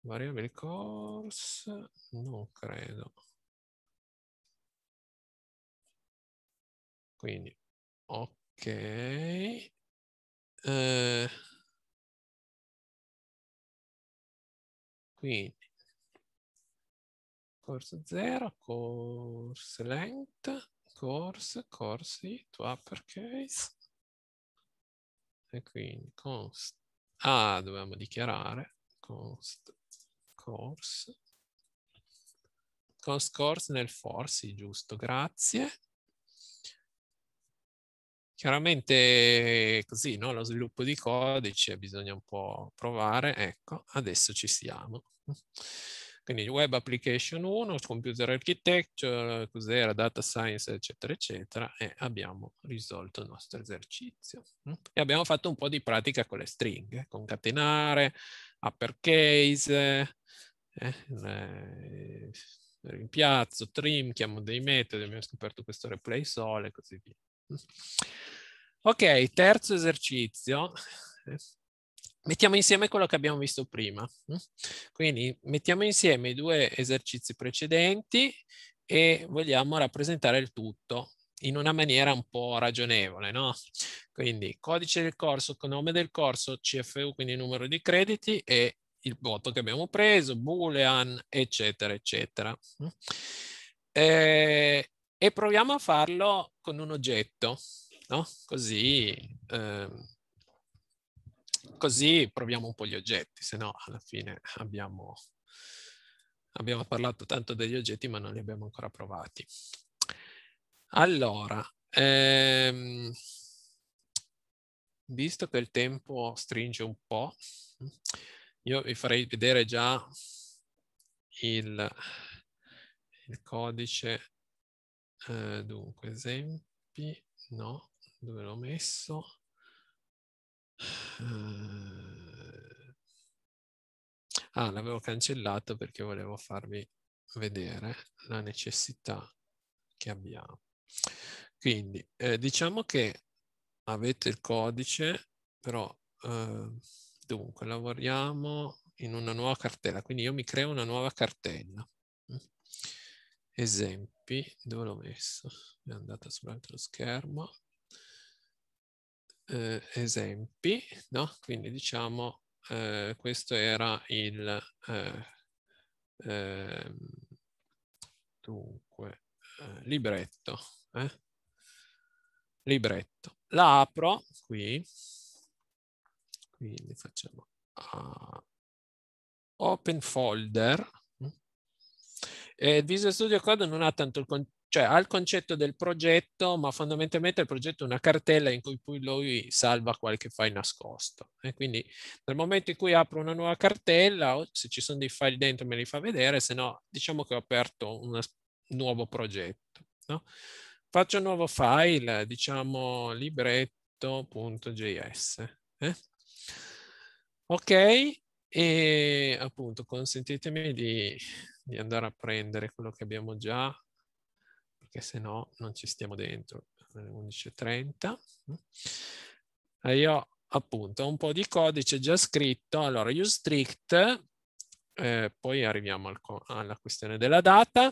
Speaker 3: variabile course, non credo.
Speaker 1: Quindi, ok. Eh,
Speaker 2: quindi, course 0, course length, course, course it, uppercase. E quindi const, ah, dobbiamo dichiarare
Speaker 3: const course. Const course nel for, sì, giusto, grazie. Chiaramente così, no? Lo sviluppo di codice bisogna un po' provare. Ecco, adesso ci siamo. Quindi web application 1, computer architecture, cos'era, data science, eccetera, eccetera, e abbiamo risolto il nostro esercizio. Mm? E abbiamo fatto un po' di pratica con le stringhe, concatenare, uppercase, eh, eh rimpiazzo, trim, chiamo dei metodi, abbiamo scoperto questo replay sole e così via. Mm? Ok, terzo esercizio, eh, mettiamo insieme quello che abbiamo visto prima. Mm? Quindi mettiamo insieme i due esercizi precedenti e vogliamo rappresentare il tutto in una maniera un po' ragionevole, no? Quindi codice del corso, nome del corso, CFU, quindi numero di crediti e il voto che abbiamo preso, boolean, eccetera, eccetera. Mm? E, eh, e proviamo a farlo con un oggetto, no? Così... Eh, così proviamo un po' gli oggetti, se no alla fine abbiamo, abbiamo parlato tanto degli oggetti ma non li abbiamo ancora provati. Allora, ehm, visto che il tempo stringe un po', io vi farei vedere già il, il codice,
Speaker 2: eh, dunque esempi, no, dove l'ho messo? Eh,
Speaker 3: ah, l'avevo cancellato perché volevo farvi vedere la necessità che abbiamo. Quindi eh, diciamo che avete il codice, però eh, dunque lavoriamo in una nuova cartella, quindi io mi creo una nuova cartella. Esempi, dove l'ho messo? È andata sull'altro schermo eh, esempi, no? Quindi diciamo eh, questo era il eh, ehm, dunque eh, libretto, eh? libretto. L'apro
Speaker 2: qui, quindi facciamo uh,
Speaker 3: open folder. Mm. E Visual Studio Code non ha tanto il, cioè ha il concetto del progetto, ma fondamentalmente il progetto è una cartella in cui poi lui salva qualche file nascosto. E quindi nel momento in cui apro una nuova cartella, oh, se ci sono dei file dentro me li fa vedere, se no diciamo che ho aperto un nuovo progetto. No? Faccio un nuovo file, diciamo libretto.js. Eh? Ok, e appunto consentitemi di, di andare a prendere quello che abbiamo già perché se no non ci stiamo dentro. Alle 11.30. Io appunto un po' di codice già scritto. Allora, usestrict, eh, poi arriviamo al alla questione della data.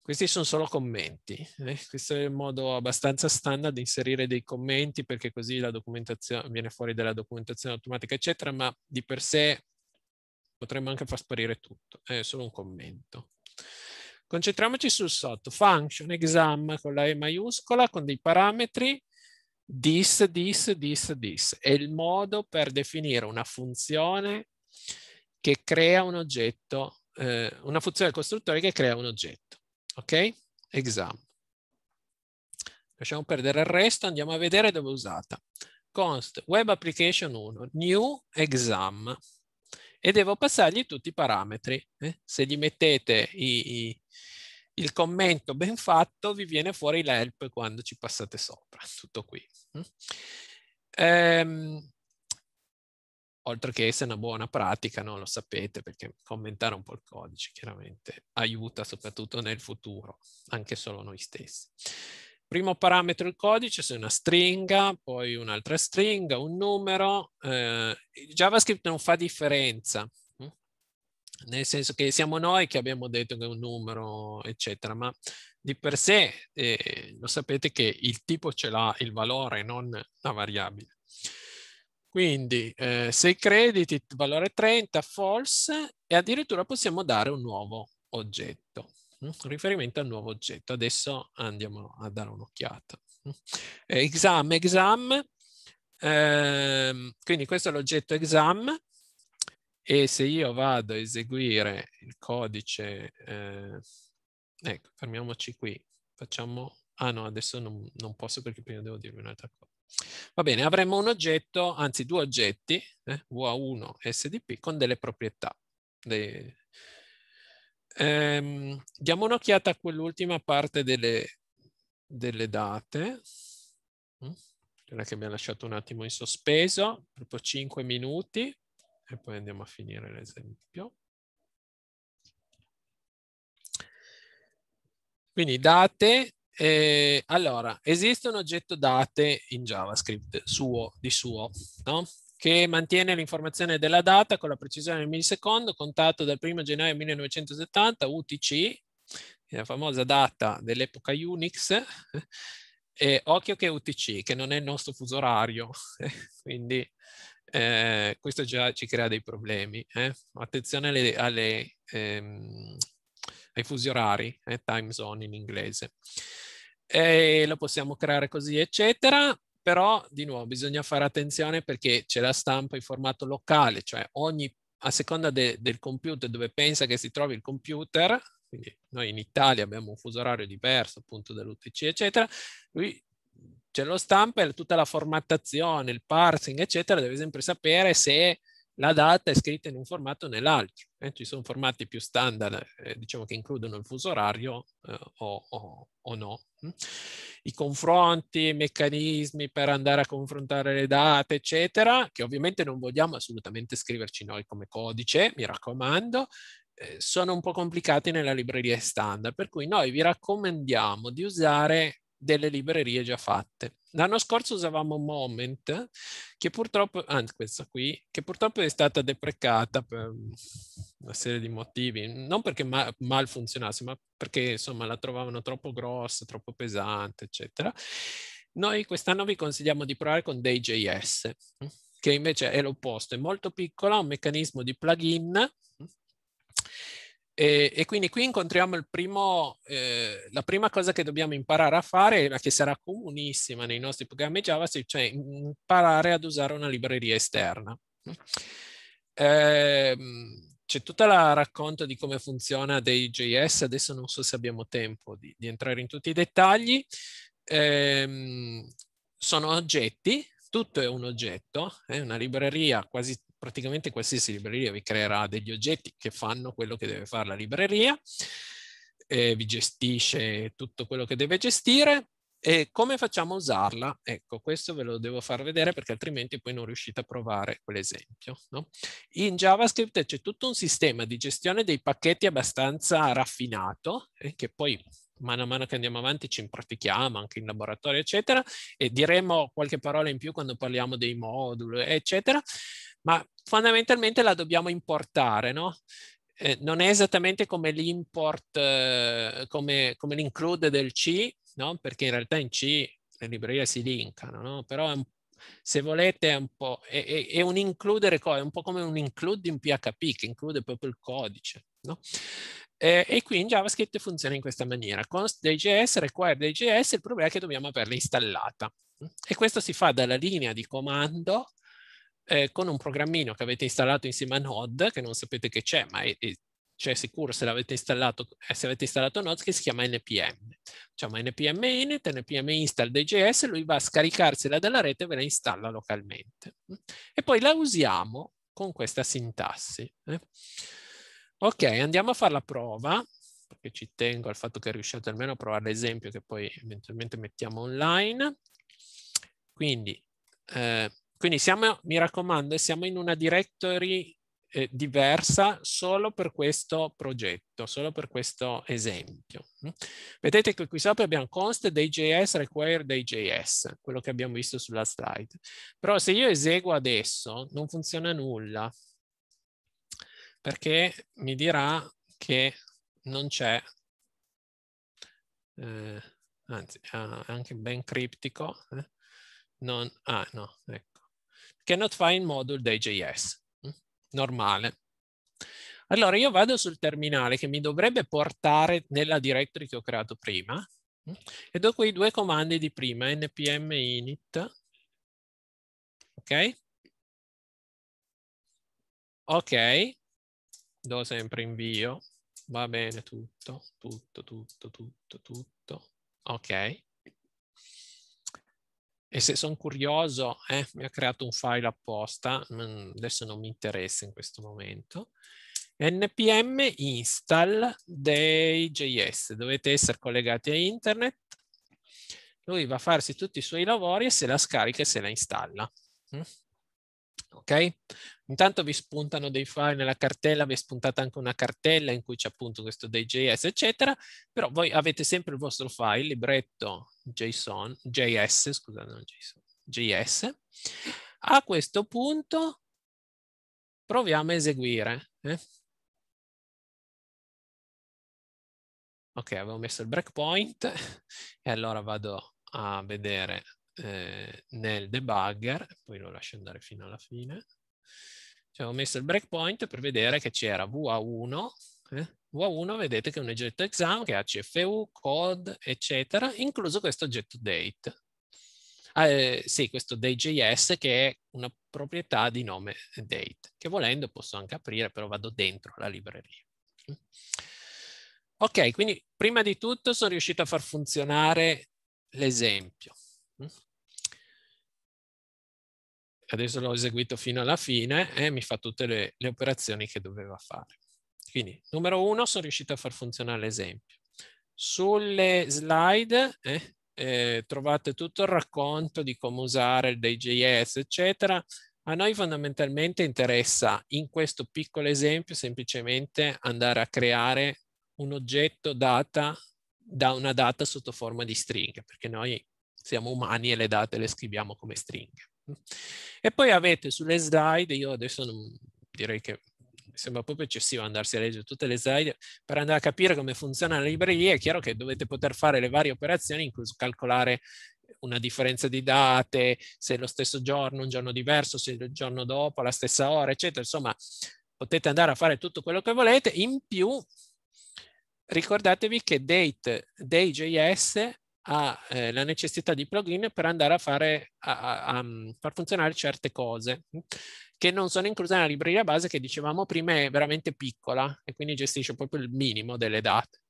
Speaker 3: Questi sono solo commenti. Eh? Questo è il modo abbastanza standard di inserire dei commenti perché così la documentazione viene fuori dalla documentazione automatica, eccetera, ma di per sé potremmo anche far sparire tutto. È solo un commento. Concentriamoci sul sotto, function exam con la E maiuscola, con dei parametri this, this, this, this. È il modo per definire una funzione che crea un oggetto, eh, una funzione costruttore che crea un oggetto. Ok? Exam. Lasciamo perdere il resto, andiamo a vedere dove è usata. Const web application 1, new exam e devo passargli tutti i parametri. Eh? Se gli mettete i, i, il commento ben fatto vi viene fuori l'help quando ci passate sopra. Tutto qui. Mm. Ehm, oltre che essere una buona pratica, no? lo sapete, perché commentare un po' il codice chiaramente aiuta soprattutto nel futuro, anche solo noi stessi. Primo parametro il codice, se una stringa, poi un'altra stringa, un numero. Eh, JavaScript non fa differenza nel senso che siamo noi che abbiamo detto che è un numero, eccetera, ma di per sé eh, lo sapete che il tipo ce l'ha il valore, non la variabile. Quindi eh, 6 crediti, valore 30, false, e addirittura possiamo dare un nuovo oggetto, hm? riferimento al nuovo oggetto. Adesso andiamo a dare un'occhiata. Eh, exam, exam, eh, quindi questo è l'oggetto exam, e se io vado a eseguire il codice, eh, ecco, fermiamoci qui, facciamo, ah no, adesso non, non, posso perché prima devo dirvi un'altra cosa. Va bene, avremo un oggetto, anzi due oggetti, eh, UA1 e SDP, con delle proprietà. Dei... Ehm, diamo un'occhiata a quell'ultima parte delle, delle date, mm? quella che mi ha lasciato un attimo in sospeso, proprio 5 minuti e poi andiamo a finire l'esempio. Quindi date, eh, allora, esiste un oggetto date in JavaScript suo, di suo, no? che mantiene l'informazione della data con la precisione del millisecondo, contato dal 1 gennaio 1970, UTC, la famosa data dell'epoca Unix, e occhio che è UTC, che non è il nostro fuso orario, quindi eh, questo già ci crea dei problemi. Eh? Attenzione alle, alle, ehm, ai fusi orari, eh? time zone in inglese. E eh, lo possiamo creare così, eccetera, però di nuovo bisogna fare attenzione perché c'è la stampa in formato locale, cioè ogni, a seconda de, del computer dove pensa che si trovi il computer, quindi noi in Italia abbiamo un fuso orario diverso appunto dall'UTC eccetera, lui cioè lo stampa e tutta la formattazione, il parsing, eccetera, deve sempre sapere se la data è scritta in un formato o nell'altro. Eh, ci sono formati più standard, eh, diciamo che includono il fuso orario eh, o, o, o, no. Mm? I confronti, i meccanismi per andare a confrontare le date, eccetera, che ovviamente non vogliamo assolutamente scriverci noi come codice, mi raccomando, eh, sono un po' complicati nella libreria standard, per cui noi vi raccomandiamo di usare delle librerie già fatte. L'anno scorso usavamo Moment, che purtroppo, anzi questa qui, che purtroppo è stata deprecata per una serie di motivi, non perché ma, mal funzionasse, ma perché insomma la trovavano troppo grossa, troppo pesante, eccetera. Noi quest'anno vi consigliamo di provare con Day.js, che invece è l'opposto, è molto piccola, ha un meccanismo di plugin e, e, quindi qui incontriamo primo, eh, la prima cosa che dobbiamo imparare a fare, ma che sarà comunissima nei nostri programmi JavaScript, cioè imparare ad usare una libreria esterna. Eh, c'è tutta la racconto di come funziona dei JS, adesso non so se abbiamo tempo di, di entrare in tutti i dettagli. Eh, sono oggetti, tutto è un oggetto, è una libreria, quasi praticamente qualsiasi libreria vi creerà degli oggetti che fanno quello che deve fare la libreria, eh, vi gestisce tutto quello che deve gestire, e come facciamo a usarla? Ecco, questo ve lo devo far vedere perché altrimenti poi non riuscite a provare quell'esempio. No? In JavaScript c'è tutto un sistema di gestione dei pacchetti abbastanza raffinato, eh, che poi mano a mano che andiamo avanti ci impratichiamo anche in laboratorio, eccetera, e diremo qualche parola in più quando parliamo dei moduli, eccetera, ma fondamentalmente la dobbiamo importare, no? Eh, non è esattamente come l'import, eh, come, come l'include del C, no? Perché in realtà in C le librerie si linkano, no? Però un, se volete è un po', è, è, è un includere, è un po' come un include in PHP che include proprio il codice. No? Eh, e qui in JavaScript funziona in questa maniera. Const.js, require.js, il problema è che dobbiamo averla installata. E questo si fa dalla linea di comando eh, con un programmino che avete installato insieme a Node, che non sapete che c'è, ma è, c'è sicuro se l'avete installato, eh, se avete installato Node, che si chiama npm. Facciamo npm init, npm install DJS, lui va a scaricarsela dalla rete e ve la installa localmente. E poi la usiamo con questa sintassi. Eh? Ok, andiamo a fare la prova, perché ci tengo al fatto che riusciate almeno a provare l'esempio che poi eventualmente mettiamo online. Quindi, eh, quindi siamo, mi raccomando, eh, siamo in una directory eh, diversa solo per questo progetto, solo per questo esempio. Mm? Vedete che qui sopra abbiamo const dei.js, require dei.js, quello che abbiamo visto sulla slide. Però se io eseguo adesso non funziona nulla, perché mi dirà che non c'è, eh, anzi è anche ben criptico, eh? non, ah no, ecco, cannot find module dei JS, mm, normale. Allora io vado sul terminale che mi dovrebbe portare nella directory che ho creato prima mm, e do quei due comandi di prima, npm init,
Speaker 2: ok? Ok,
Speaker 3: do sempre invio, va bene tutto, tutto, tutto, tutto, tutto, ok. E se sono curioso, eh, mi ha creato un file apposta, mm, adesso non mi interessa in questo momento, npm install dei JS, dovete essere collegati a internet, lui va a farsi tutti i suoi lavori e se la scarica e se la installa. Mm ok? Intanto vi spuntano dei file nella cartella, vi è spuntata anche una cartella in cui c'è appunto questo dei.js, eccetera, però voi avete sempre il vostro file, libretto JSON, JS, scusate, non JSON, JS. A questo punto proviamo a eseguire.
Speaker 2: Eh? Ok, avevo messo il breakpoint
Speaker 3: e allora vado a vedere eh, nel debugger, poi lo lascio andare fino alla fine, ci avevo messo il breakpoint per vedere che c'era VA1, eh? VA1 vedete che è un oggetto exam che ha CFU, code, eccetera, incluso questo oggetto date. Ah, eh, sì, questo DJS che è una proprietà di nome date, che volendo posso anche aprire, però vado dentro la libreria. Ok, quindi prima di tutto sono riuscito a far funzionare l'esempio adesso l'ho eseguito fino alla fine e mi fa tutte le, le operazioni che doveva fare. Quindi, numero uno, sono riuscito a far funzionare l'esempio. Sulle slide eh, eh, trovate tutto il racconto di come usare il DJS, eccetera. A noi fondamentalmente interessa in questo piccolo esempio semplicemente andare a creare un oggetto data da una data sotto forma di stringa, perché noi siamo umani e le date le scriviamo come stringhe. E poi avete sulle slide, io adesso non, direi che sembra proprio eccessivo andarsi a leggere tutte le slide, per andare a capire come funziona la libreria è chiaro che dovete poter fare le varie operazioni, incluso calcolare una differenza di date, se è lo stesso giorno, un giorno diverso, se il giorno dopo, la stessa ora, eccetera. Insomma, potete andare a fare tutto quello che volete. In più, ricordatevi che date, day.js ha eh, la necessità di plugin per andare a, fare, a, a, a mm, far funzionare certe cose mm, che non sono incluse nella libreria base che dicevamo prima è veramente piccola e quindi gestisce proprio il minimo delle date.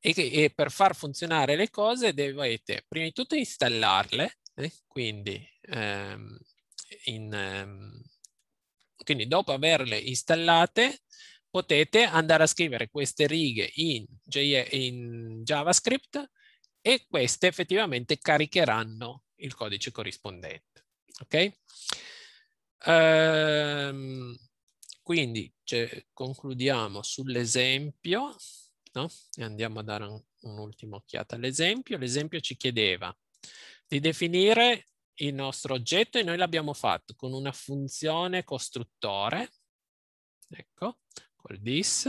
Speaker 3: E, che, e per far funzionare le cose dovete prima di tutto installarle, eh, quindi, ehm, in, ehm, quindi dopo averle installate potete andare a scrivere queste righe in, in JavaScript e queste effettivamente caricheranno il codice corrispondente. Ok? Ehm, quindi cioè, concludiamo sull'esempio no? e andiamo a dare un, un'ultima occhiata all'esempio. L'esempio ci chiedeva di definire il nostro oggetto e noi l'abbiamo fatto con una funzione costruttore, ecco, col this,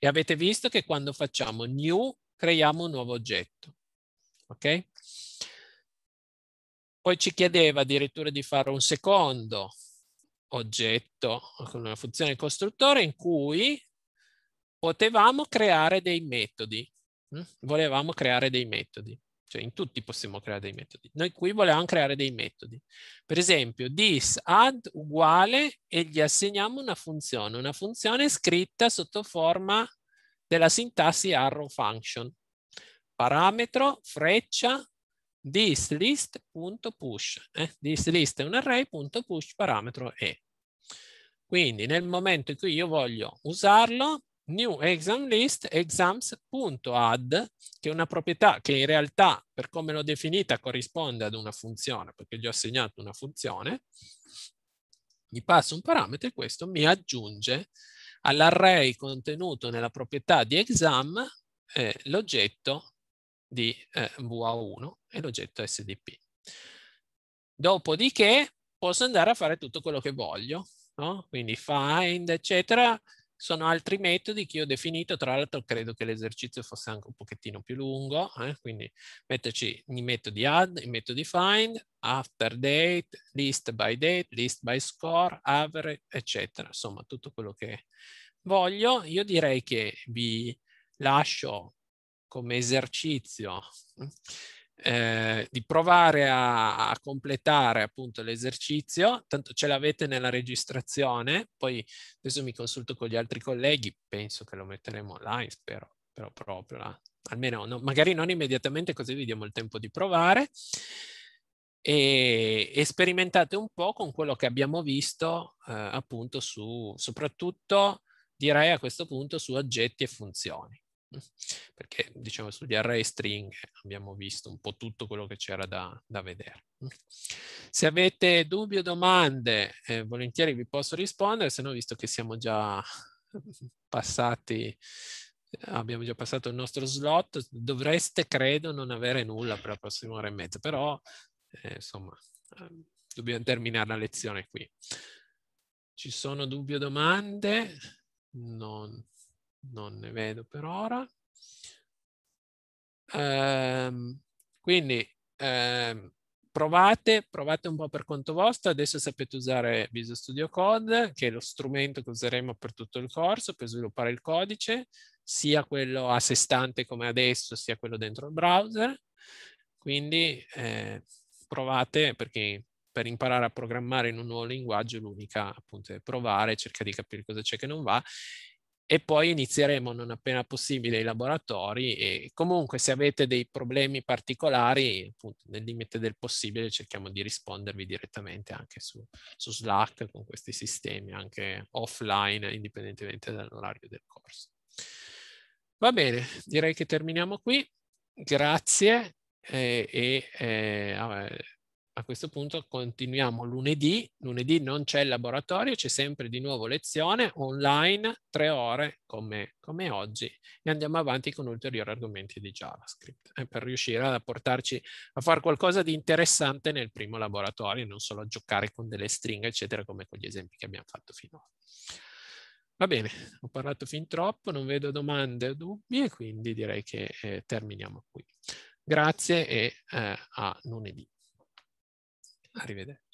Speaker 3: e avete visto che quando facciamo new creiamo un nuovo oggetto ok? Poi ci chiedeva addirittura di fare un secondo oggetto con una funzione costruttore in cui potevamo creare dei metodi. Mm? Volevamo creare dei metodi, cioè in tutti possiamo creare dei metodi. Noi qui volevamo creare dei metodi. Per esempio, this add uguale e gli assegniamo una funzione, una funzione scritta sotto forma della sintassi arrow function parametro freccia thislist.push. Eh? Thislist è un array.push parametro e. Quindi nel momento in cui io voglio usarlo, new exam list exams.add, che è una proprietà che in realtà, per come l'ho definita, corrisponde ad una funzione, perché gli ho assegnato una funzione, gli passo un parametro e questo mi aggiunge all'array contenuto nella proprietà di exam eh, l'oggetto di eh, VA1 e l'oggetto SDP. Dopodiché posso andare a fare tutto quello che voglio, no? quindi find, eccetera, sono altri metodi che ho definito, tra l'altro credo che l'esercizio fosse anche un pochettino più lungo, eh? quindi metterci i metodi add, i metodi find, after date, list by date, list by score, average, eccetera, insomma tutto quello che voglio. Io direi che vi lascio come esercizio eh, di provare a, a completare appunto l'esercizio, tanto ce l'avete nella registrazione, poi adesso mi consulto con gli altri colleghi, penso che lo metteremo online, spero, però proprio là, almeno no, magari non immediatamente così vi diamo il tempo di provare e, e sperimentate un po' con quello che abbiamo visto eh, appunto su, soprattutto direi a questo punto su oggetti e funzioni perché diciamo sugli array string abbiamo visto un po' tutto quello che c'era da, da, vedere. Se avete dubbi o domande, eh, volentieri vi posso rispondere, se no visto che siamo già passati, eh, abbiamo già passato il nostro slot, dovreste, credo, non avere nulla per la prossima ora e mezza, però eh, insomma ehm, dobbiamo terminare la lezione qui. Ci sono dubbi o domande? Non non ne vedo per ora. Ehm, quindi ehm, provate, provate un po' per conto vostro. Adesso sapete usare Visual Studio Code, che è lo strumento che useremo per tutto il corso per sviluppare il codice, sia quello a sé stante come adesso, sia quello dentro il browser. Quindi eh, provate perché per imparare a programmare in un nuovo linguaggio l'unica appunto è provare, cercare di capire cosa c'è che non va e poi inizieremo non appena possibile i laboratori e comunque se avete dei problemi particolari, appunto, nel limite del possibile cerchiamo di rispondervi direttamente anche su, su Slack con questi sistemi, anche offline, indipendentemente dall'orario del corso. Va bene, direi che terminiamo qui. Grazie e, eh, e, eh, a questo punto continuiamo lunedì, lunedì non c'è il laboratorio, c'è sempre di nuovo lezione online, tre ore come, come oggi e andiamo avanti con ulteriori argomenti di JavaScript eh, per riuscire a portarci a fare qualcosa di interessante nel primo laboratorio, non solo a giocare con delle stringhe eccetera come con gli esempi che abbiamo fatto finora. Va bene, ho parlato fin troppo, non vedo domande o dubbi e quindi direi che eh, terminiamo qui. Grazie e eh, a lunedì.
Speaker 1: Arrivederci.